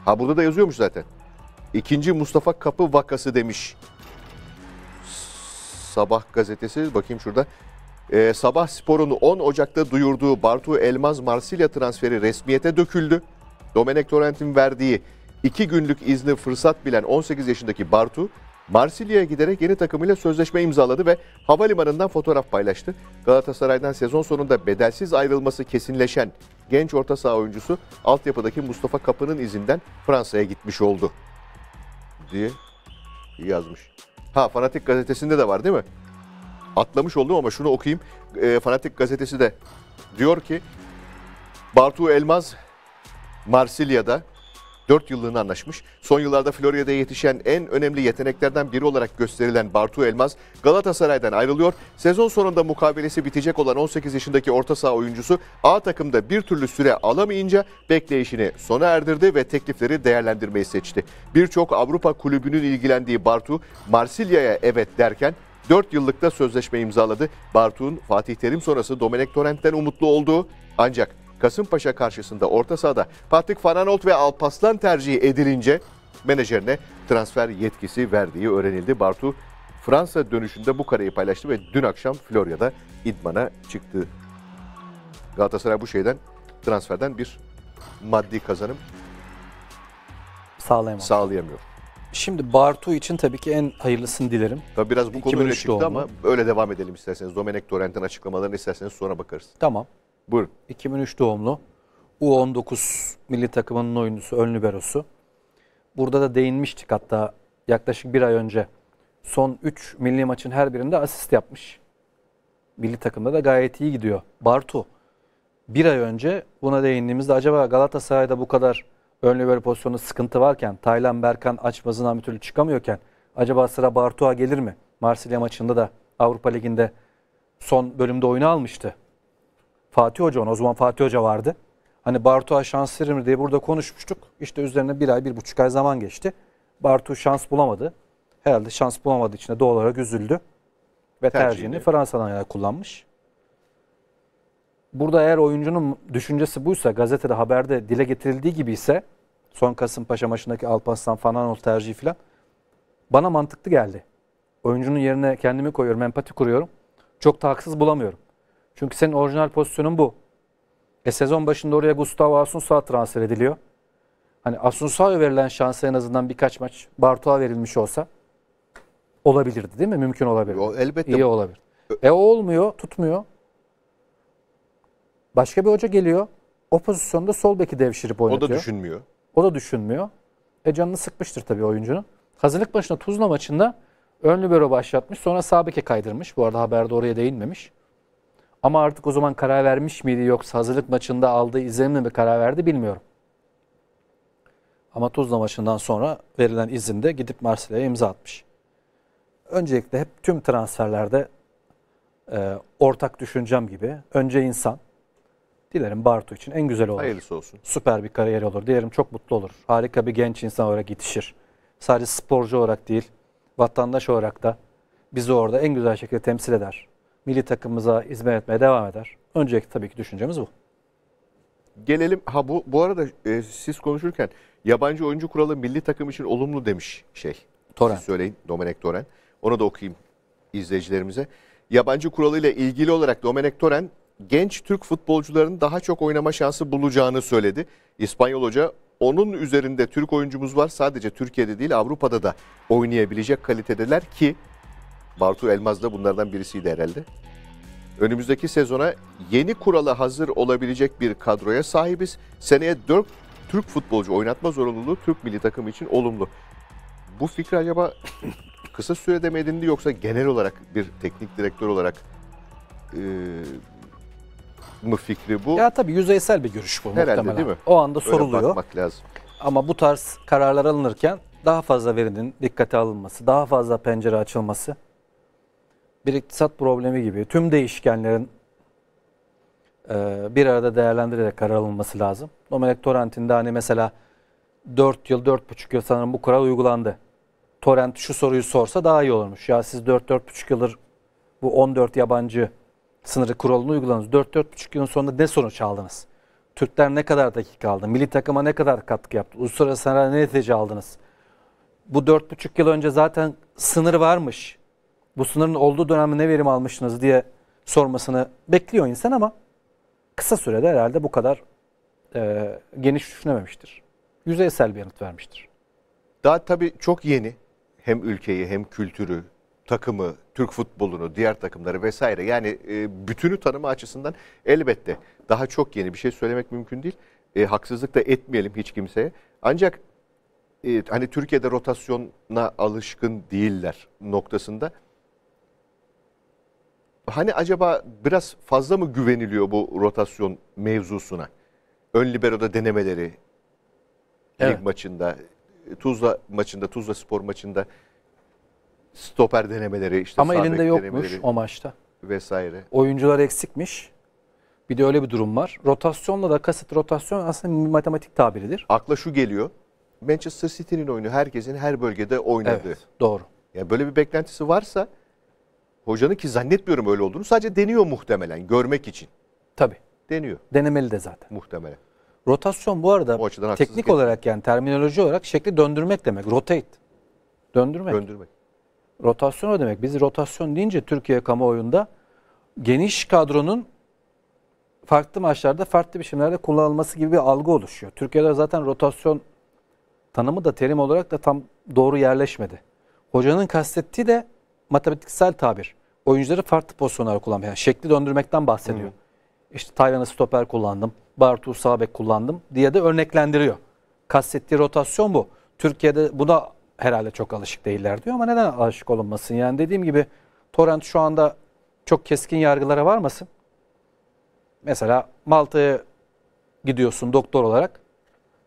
Ha burada da yazıyormuş zaten. İkinci Mustafa Kapı vakası demiş. Sabah gazetesi bakayım şurada. Ee, Sabah Spor'un 10 Ocak'ta duyurduğu Bartu Elmaz Marsilya transferi resmiyete döküldü. Domenek Torrent'in verdiği 2 günlük izni fırsat bilen 18 yaşındaki Bartu Marsilya'ya giderek yeni takımıyla sözleşme imzaladı ve havalimanından fotoğraf paylaştı. Galatasaray'dan sezon sonunda bedelsiz ayrılması kesinleşen genç orta saha oyuncusu altyapıdaki Mustafa Kapı'nın izinden Fransa'ya gitmiş oldu diye yazmış. Ha Fanatik gazetesinde de var değil mi? Atlamış oldum ama şunu okuyayım. E, Fanatik gazetesi de diyor ki Bartu Elmaz Marsilya'da 4 yıllığını anlaşmış. Son yıllarda Florya'da yetişen en önemli yeteneklerden biri olarak gösterilen Bartu Elmaz Galatasaray'dan ayrılıyor. Sezon sonunda mukavelesi bitecek olan 18 yaşındaki orta saha oyuncusu A takımda bir türlü süre alamayınca bekleyişini sona erdirdi ve teklifleri değerlendirmeyi seçti. Birçok Avrupa kulübünün ilgilendiği Bartu Marsilya'ya evet derken 4 yıllıkta sözleşme imzaladı. Bartu'nun Fatih Terim sonrası Domenek Torrent'ten umutlu olduğu ancak Kasımpaşa karşısında orta sahada Patrick Fananolt ve Alpaslan tercihi edilince menajerine transfer yetkisi verdiği öğrenildi. Bartu Fransa dönüşünde bu kareyi paylaştı ve dün akşam Florya'da idmana çıktı. Galatasaray bu şeyden transferden bir maddi kazanım sağlayamıyor. sağlayamıyor. Şimdi Bartu için tabii ki en hayırlısını dilerim. Tabii biraz bu konu öyle çıktı doğumlu. ama öyle devam edelim isterseniz. Domenek Torrent'in açıklamalarını isterseniz sonra bakarız. Tamam. Buyurun. 2003 doğumlu. U19 milli takımının oyuncusu, ön liberosu. Burada da değinmiştik hatta yaklaşık bir ay önce. Son 3 milli maçın her birinde asist yapmış. Milli takımda da gayet iyi gidiyor. Bartu bir ay önce buna değindiğimizde acaba Galatasaray'da bu kadar ön libero pozisyonu sıkıntı varken Taylan Berkan açmazından bir türlü çıkamıyorken acaba sıra Bartu'a gelir mi? Marsilya maçında da Avrupa Ligi'nde son bölümde oyunu almıştı. Fatih Hoca o zaman Fatih Hoca vardı. Hani Bartu'a şans verir mi diye burada konuşmuştuk. İşte üzerine bir ay, bir buçuk ay zaman geçti. Bartu şans bulamadı. Herhalde şans bulamadığı için de doğal olarak üzüldü. Ve tercihini, tercihini Fransa'dan yana kullanmış. Burada eğer oyuncunun düşüncesi buysa, gazetede haberde dile getirildiği gibi ise son Kasımpaşa maçındaki Alparslan Fananol tercihi falan bana mantıklı geldi. Oyuncunun yerine kendimi koyuyorum, empati kuruyorum. Çok da haksız bulamıyorum. Çünkü senin orijinal pozisyonun bu. E sezon başında oraya Gustavo Asunsao transfer ediliyor. Hani Asunsao'ya verilen şansı en azından birkaç maç Bartu'ya verilmiş olsa olabilirdi değil mi? Mümkün olabilir. O, elbette. İyi olabilir. E olmuyor, tutmuyor. Başka bir hoca geliyor. O pozisyonda sol beki devşirip oynatıyor. O da düşünmüyor. O da düşünmüyor. E canını sıkmıştır tabii oyuncunun. Hazırlık başına Tuzla maçında ön libero başlatmış. Sonra sağ beke kaydırmış. Bu arada haberde oraya değinmemiş. Ama artık o zaman karar vermiş miydi yoksa hazırlık maçında aldığı izlenimle mi karar verdi bilmiyorum. Ama Tuzla maçından sonra verilen izinde gidip Marsilya'ya imza atmış. Öncelikle hep tüm transferlerde e, ortak düşüncem gibi önce insan. Dilerim Bartu için en güzel olur. Hayırlısı olsun. Süper bir kariyer olur. Dilerim çok mutlu olur. Harika bir genç insan olarak yetişir. Sadece sporcu olarak değil, vatandaş olarak da bizi orada en güzel şekilde temsil eder milli takımımıza hizmet etmeye devam eder. Öncelikle tabii ki düşüncemiz bu. Gelelim ha bu bu arada e, siz konuşurken yabancı oyuncu kuralı milli takım için olumlu demiş şey. Toren. Siz söyleyin Domenek Toren. Onu da okuyayım izleyicilerimize. Yabancı kuralıyla ilgili olarak Domenek Toren genç Türk futbolcuların daha çok oynama şansı bulacağını söyledi. İspanyol hoca onun üzerinde Türk oyuncumuz var sadece Türkiye'de değil Avrupa'da da oynayabilecek kalitedeler ki Bartu Elmaz da bunlardan birisiydi herhalde. Önümüzdeki sezona yeni kurala hazır olabilecek bir kadroya sahibiz. Seneye 4 Türk futbolcu oynatma zorunluluğu Türk milli takım için olumlu. Bu fikri acaba kısa sürede mi edindi yoksa genel olarak bir teknik direktör olarak e, mı fikri bu? Ya tabii yüzeysel bir görüş bu Herhalde muhtemelen. değil mi? O anda soruluyor. Öyle bakmak lazım. Ama bu tarz kararlar alınırken daha fazla verinin dikkate alınması, daha fazla pencere açılması bir iktisat problemi gibi tüm değişkenlerin e, bir arada değerlendirerek karar alınması lazım. Domenek Torrent'inde hani mesela 4 yıl, 4,5 yıl sanırım bu kural uygulandı. Torrent şu soruyu sorsa daha iyi olurmuş. Ya siz 4-4,5 yıldır bu 14 yabancı sınırı kuralını uyguladınız. 4-4,5 yılın sonunda ne sonuç aldınız? Türkler ne kadar dakika aldı? Milli takıma ne kadar katkı yaptı? Uluslararası sınırda ne netice aldınız? Bu 4,5 yıl önce zaten sınır varmış bu sınırın olduğu dönemde ne verim almışsınız diye sormasını bekliyor insan ama kısa sürede herhalde bu kadar e, geniş düşünememiştir. Yüzeysel bir yanıt vermiştir. Daha tabii çok yeni hem ülkeyi hem kültürü, takımı, Türk futbolunu, diğer takımları vesaire yani e, bütünü tanıma açısından elbette daha çok yeni bir şey söylemek mümkün değil. E, haksızlık da etmeyelim hiç kimseye. Ancak e, hani Türkiye'de rotasyona alışkın değiller noktasında Hani acaba biraz fazla mı güveniliyor bu rotasyon mevzusuna? Ön libero'da denemeleri evet. lig maçında, Tuzla maçında, Tuzla Spor maçında stoper denemeleri işte Ama elinde yokmuş o maçta. Vesaire. Oyuncular eksikmiş. Bir de öyle bir durum var. Rotasyonla da kasıt rotasyon aslında matematik tabiridir. Akla şu geliyor. Manchester City'nin oyunu herkesin her bölgede oynadığı. Evet, doğru. Yani böyle bir beklentisi varsa Hocanın ki zannetmiyorum öyle olduğunu sadece deniyor muhtemelen görmek için. Tabii. Deniyor. Denemeli de zaten. Muhtemelen. Rotasyon bu arada bu teknik et. olarak yani terminoloji olarak şekli döndürmek demek. Rotate. Döndürmek. Döndürmek. Rotasyon o demek. Biz rotasyon deyince Türkiye kamuoyunda geniş kadronun farklı maçlarda farklı biçimlerde kullanılması gibi bir algı oluşuyor. Türkiye'de zaten rotasyon tanımı da terim olarak da tam doğru yerleşmedi. Hocanın kastettiği de matematiksel tabir. Oyuncuları farklı pozisyonlara kullanmak. Yani şekli döndürmekten bahsediyor. Hı. Hmm. İşte Taylan'ı stoper kullandım. Bartu sağ kullandım diye de örneklendiriyor. Kastettiği rotasyon bu. Türkiye'de buna herhalde çok alışık değiller diyor ama neden alışık olunmasın? Yani dediğim gibi Torrent şu anda çok keskin yargılara varmasın. Mesela Malta'ya gidiyorsun doktor olarak.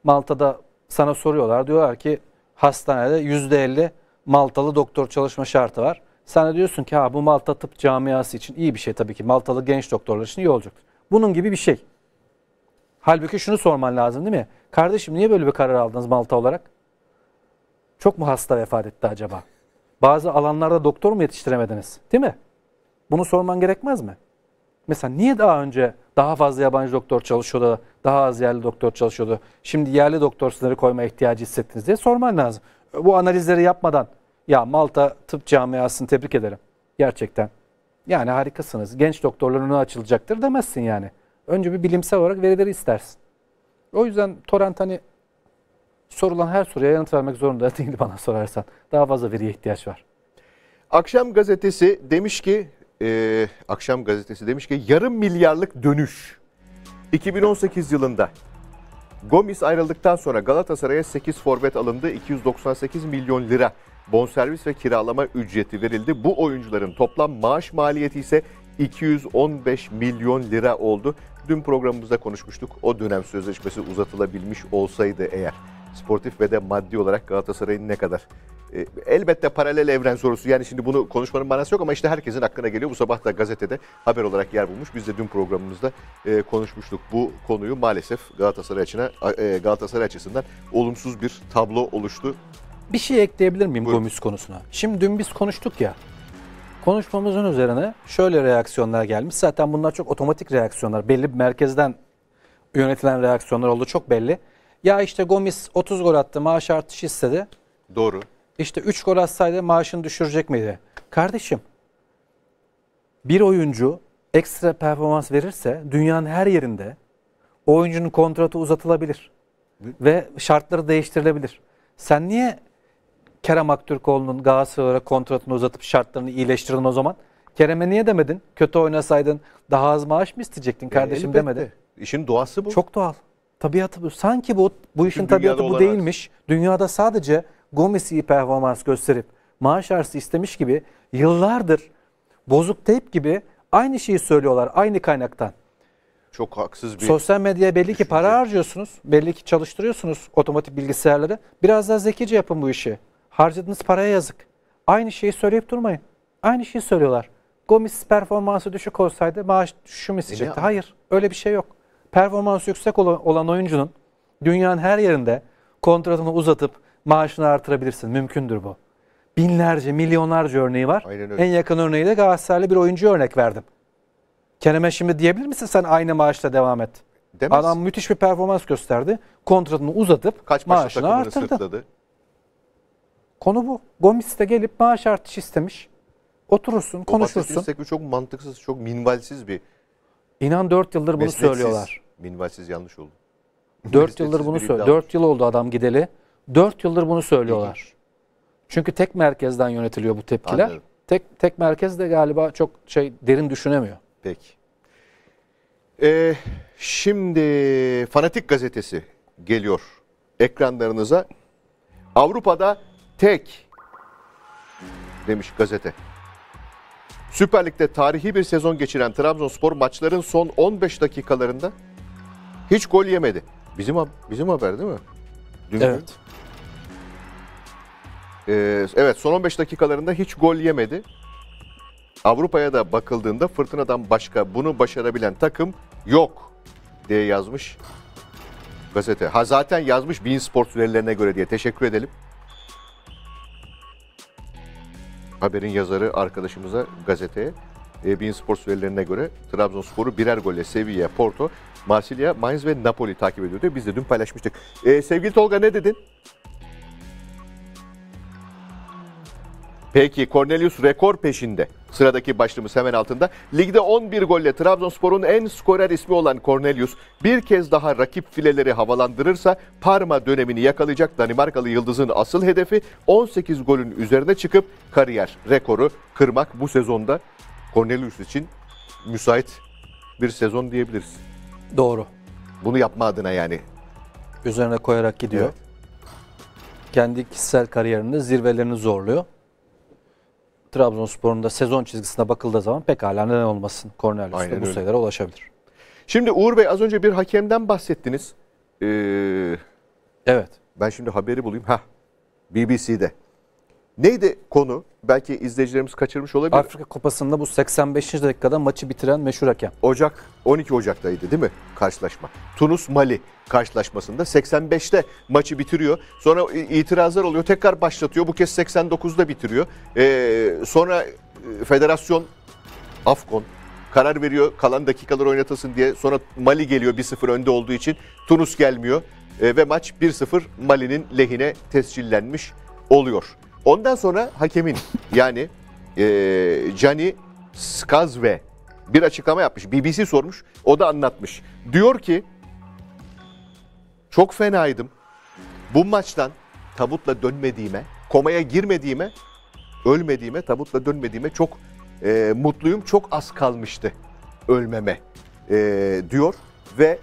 Malta'da sana soruyorlar. Diyorlar ki hastanede %50 Maltalı doktor çalışma şartı var. Sen de diyorsun ki ha bu Malta tıp camiası için iyi bir şey tabii ki. Maltalı genç doktorlar için iyi olacak. Bunun gibi bir şey. Halbuki şunu sorman lazım değil mi? Kardeşim niye böyle bir karar aldınız Malta olarak? Çok mu hasta vefat etti acaba? Bazı alanlarda doktor mu yetiştiremediniz? Değil mi? Bunu sorman gerekmez mi? Mesela niye daha önce daha fazla yabancı doktor çalışıyordu, daha az yerli doktor çalışıyordu? Şimdi yerli doktor sınırı koyma ihtiyacı hissettiniz diye sorman lazım. Bu analizleri yapmadan ya Malta tıp camiasını tebrik ederim. Gerçekten. Yani harikasınız. Genç doktorların açılacaktır demezsin yani. Önce bir bilimsel olarak verileri istersin. O yüzden torrent hani sorulan her soruya yanıt vermek zorunda değil bana sorarsan. Daha fazla veriye ihtiyaç var. Akşam gazetesi demiş ki, e, akşam gazetesi demiş ki yarım milyarlık dönüş. 2018 yılında Gomis ayrıldıktan sonra Galatasaray'a 8 forvet alındı. 298 milyon lira bonservis ve kiralama ücreti verildi. Bu oyuncuların toplam maaş maliyeti ise 215 milyon lira oldu. Dün programımızda konuşmuştuk. O dönem sözleşmesi uzatılabilmiş olsaydı eğer sportif ve de maddi olarak Galatasaray'ın ne kadar e, Elbette paralel evren sorusu yani şimdi bunu konuşmanın manası yok ama işte herkesin aklına geliyor. Bu sabah da gazetede haber olarak yer bulmuş. Biz de dün programımızda e, konuşmuştuk bu konuyu. Maalesef Galatasaray açına e, Galatasaray açısından olumsuz bir tablo oluştu. Bir şey ekleyebilir miyim Buyurun. Gomis konusuna? Şimdi dün biz konuştuk ya. Konuşmamızın üzerine şöyle reaksiyonlar gelmiş. Zaten bunlar çok otomatik reaksiyonlar. Belli bir merkezden yönetilen reaksiyonlar oldu çok belli. Ya işte Gomis 30 gol attı maaş artışı istedi. Doğru. İşte 3 gol atsaydı maaşını düşürecek miydi? Kardeşim bir oyuncu ekstra performans verirse dünyanın her yerinde oyuncunun kontratı uzatılabilir. Ve şartları değiştirilebilir. Sen niye Kerem Aktürkoğlu'nun Galatasaray'a kontratını uzatıp şartlarını iyileştirdin o zaman. Kerem'e niye demedin? Kötü oynasaydın daha az maaş mı isteyecektin e, kardeşim e, demedi. İşin doğası bu. Çok doğal. Tabiatı bu. Sanki bu bu işin Çünkü tabiatı bu değilmiş. Az. Dünyada sadece Gomes iyi performans gösterip maaş arası istemiş gibi yıllardır bozuk teyp gibi aynı şeyi söylüyorlar aynı kaynaktan. Çok haksız bir... Sosyal medyaya belli düşünce. ki para harcıyorsunuz. Belli ki çalıştırıyorsunuz otomatik bilgisayarları. Biraz daha zekice yapın bu işi. Harcadığınız paraya yazık. Aynı şeyi söyleyip durmayın. Aynı şeyi söylüyorlar. Gomis performansı düşük olsaydı maaş düşüşü e Hayır. Öyle bir şey yok. Performansı yüksek olan oyuncunun dünyanın her yerinde kontratını uzatıp maaşını artırabilirsin. Mümkündür bu. Binlerce, milyonlarca örneği var. En yakın örneği de Galatasaraylı bir oyuncu örnek verdim. Kerem'e şimdi diyebilir misin sen aynı maaşla devam et? Demez. Adam müthiş bir performans gösterdi. Kontratını uzatıp Kaç maaşını artırdı. Sırtladı? Konu bu. Gomis de gelip maaş artışı istemiş. Oturursun, konuşursun. Bu çok mantıksız, çok minvalsiz bir. İnan 4 yıldır bunu söylüyorlar. Minvalsiz yanlış oldu. 4 yıldır bunu söylüyor. 4 yıl oldu adam gideli. 4 yıldır bunu söylüyorlar. Çünkü tek merkezden yönetiliyor bu tepkiler. Anladım. Tek tek merkez de galiba çok şey derin düşünemiyor. Peki. Ee, şimdi Fanatik Gazetesi geliyor ekranlarınıza. Avrupa'da tek demiş gazete. Süper Lig'de tarihi bir sezon geçiren Trabzonspor maçların son 15 dakikalarında hiç gol yemedi. Bizim bizim haber değil mi? Dün evet. Ee, evet son 15 dakikalarında hiç gol yemedi. Avrupa'ya da bakıldığında fırtınadan başka bunu başarabilen takım yok diye yazmış gazete. Ha zaten yazmış Bein Sport verilerine göre diye. Teşekkür edelim. haberin yazarı arkadaşımıza gazete e, Bein Sports verilerine göre Trabzonspor'u birer golle Sevilla, Porto, Marsilya, Mainz ve Napoli takip ediyor diyor. Biz de dün paylaşmıştık. E, sevgili Tolga ne dedin? Peki Cornelius rekor peşinde. Sıradaki başlığımız hemen altında. Ligde 11 golle Trabzonspor'un en skorer ismi olan Cornelius bir kez daha rakip fileleri havalandırırsa Parma dönemini yakalayacak Danimarkalı yıldızın asıl hedefi 18 golün üzerine çıkıp kariyer rekoru kırmak bu sezonda Cornelius için müsait bir sezon diyebiliriz. Doğru. Bunu yapma adına yani. Üzerine koyarak gidiyor. Evet. Kendi kişisel kariyerini zirvelerini zorluyor. Trabzonspor'un da sezon çizgisine bakıldığı zaman pekala neden olmasın Cornelius bu öyle. sayılara ulaşabilir. Şimdi Uğur Bey az önce bir hakemden bahsettiniz. Ee, Evet. ben şimdi haberi bulayım. Ha, BBC'de. Neydi konu? Belki izleyicilerimiz kaçırmış olabilir. Afrika Kupası'nda bu 85. dakikada maçı bitiren meşhur hakem. Ocak 12 Ocak'taydı değil mi karşılaşma? Tunus Mali karşılaşmasında 85'te maçı bitiriyor. Sonra itirazlar oluyor. Tekrar başlatıyor. Bu kez 89'da bitiriyor. Ee, sonra e, federasyon Afkon karar veriyor kalan dakikalar oynatasın diye. Sonra Mali geliyor 1-0 önde olduğu için. Tunus gelmiyor. Ee, ve maç 1-0 Mali'nin lehine tescillenmiş oluyor. Ondan sonra hakemin yani e, Skazve bir açıklama yapmış. BBC sormuş. O da anlatmış. Diyor ki çok fenaydım. Bu maçtan tabutla dönmediğime, komaya girmediğime, ölmediğime, tabutla dönmediğime çok e, mutluyum. Çok az kalmıştı ölmeme e, diyor ve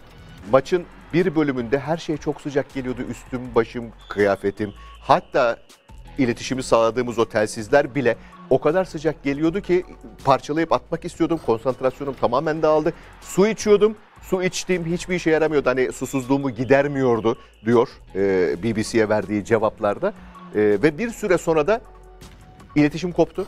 maçın bir bölümünde her şey çok sıcak geliyordu. Üstüm, başım, kıyafetim. Hatta iletişimi sağladığımız o telsizler bile o kadar sıcak geliyordu ki parçalayıp atmak istiyordum. Konsantrasyonum tamamen dağıldı. Su içiyordum. Su içtiğim hiçbir işe yaramıyordu. Hani susuzluğumu gidermiyordu diyor e, BBC'ye verdiği cevaplarda. E, ve bir süre sonra da iletişim koptu.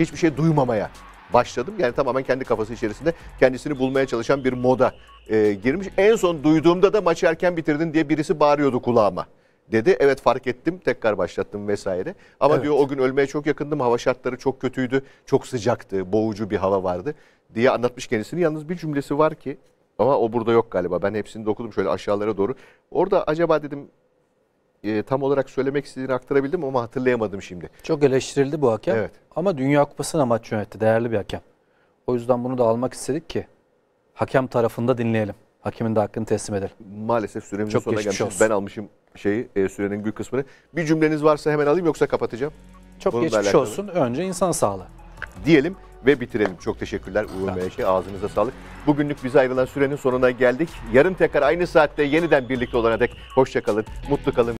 Hiçbir şey duymamaya başladım. Yani tamamen kendi kafası içerisinde kendisini bulmaya çalışan bir moda e, girmiş. En son duyduğumda da maçı erken bitirdin diye birisi bağırıyordu kulağıma dedi. Evet fark ettim tekrar başlattım vesaire. Ama evet. diyor o gün ölmeye çok yakındım. Hava şartları çok kötüydü. Çok sıcaktı. Boğucu bir hava vardı diye anlatmış kendisini. Yalnız bir cümlesi var ki ama o burada yok galiba. Ben hepsini de okudum şöyle aşağılara doğru. Orada acaba dedim e, tam olarak söylemek istediğini aktarabildim ama hatırlayamadım şimdi. Çok eleştirildi bu hakem. Evet. Ama Dünya Kupası'na maç yönetti. Değerli bir hakem. O yüzden bunu da almak istedik ki hakem tarafında dinleyelim. Hakimin de hakkını teslim edelim. Maalesef süremizin Çok sonuna gelmiş. Ben almışım şeyi e, sürenin gül kısmını. Bir cümleniz varsa hemen alayım yoksa kapatacağım. Çok Bununla geçmiş olsun. Önce insan sağlığı. Diyelim ve bitirelim. Çok teşekkürler Uğur Bey'e. Şey, ağzınıza sağlık. Bugünlük bize ayrılan sürenin sonuna geldik. Yarın tekrar aynı saatte yeniden birlikte olana dek hoşçakalın, mutlu kalın.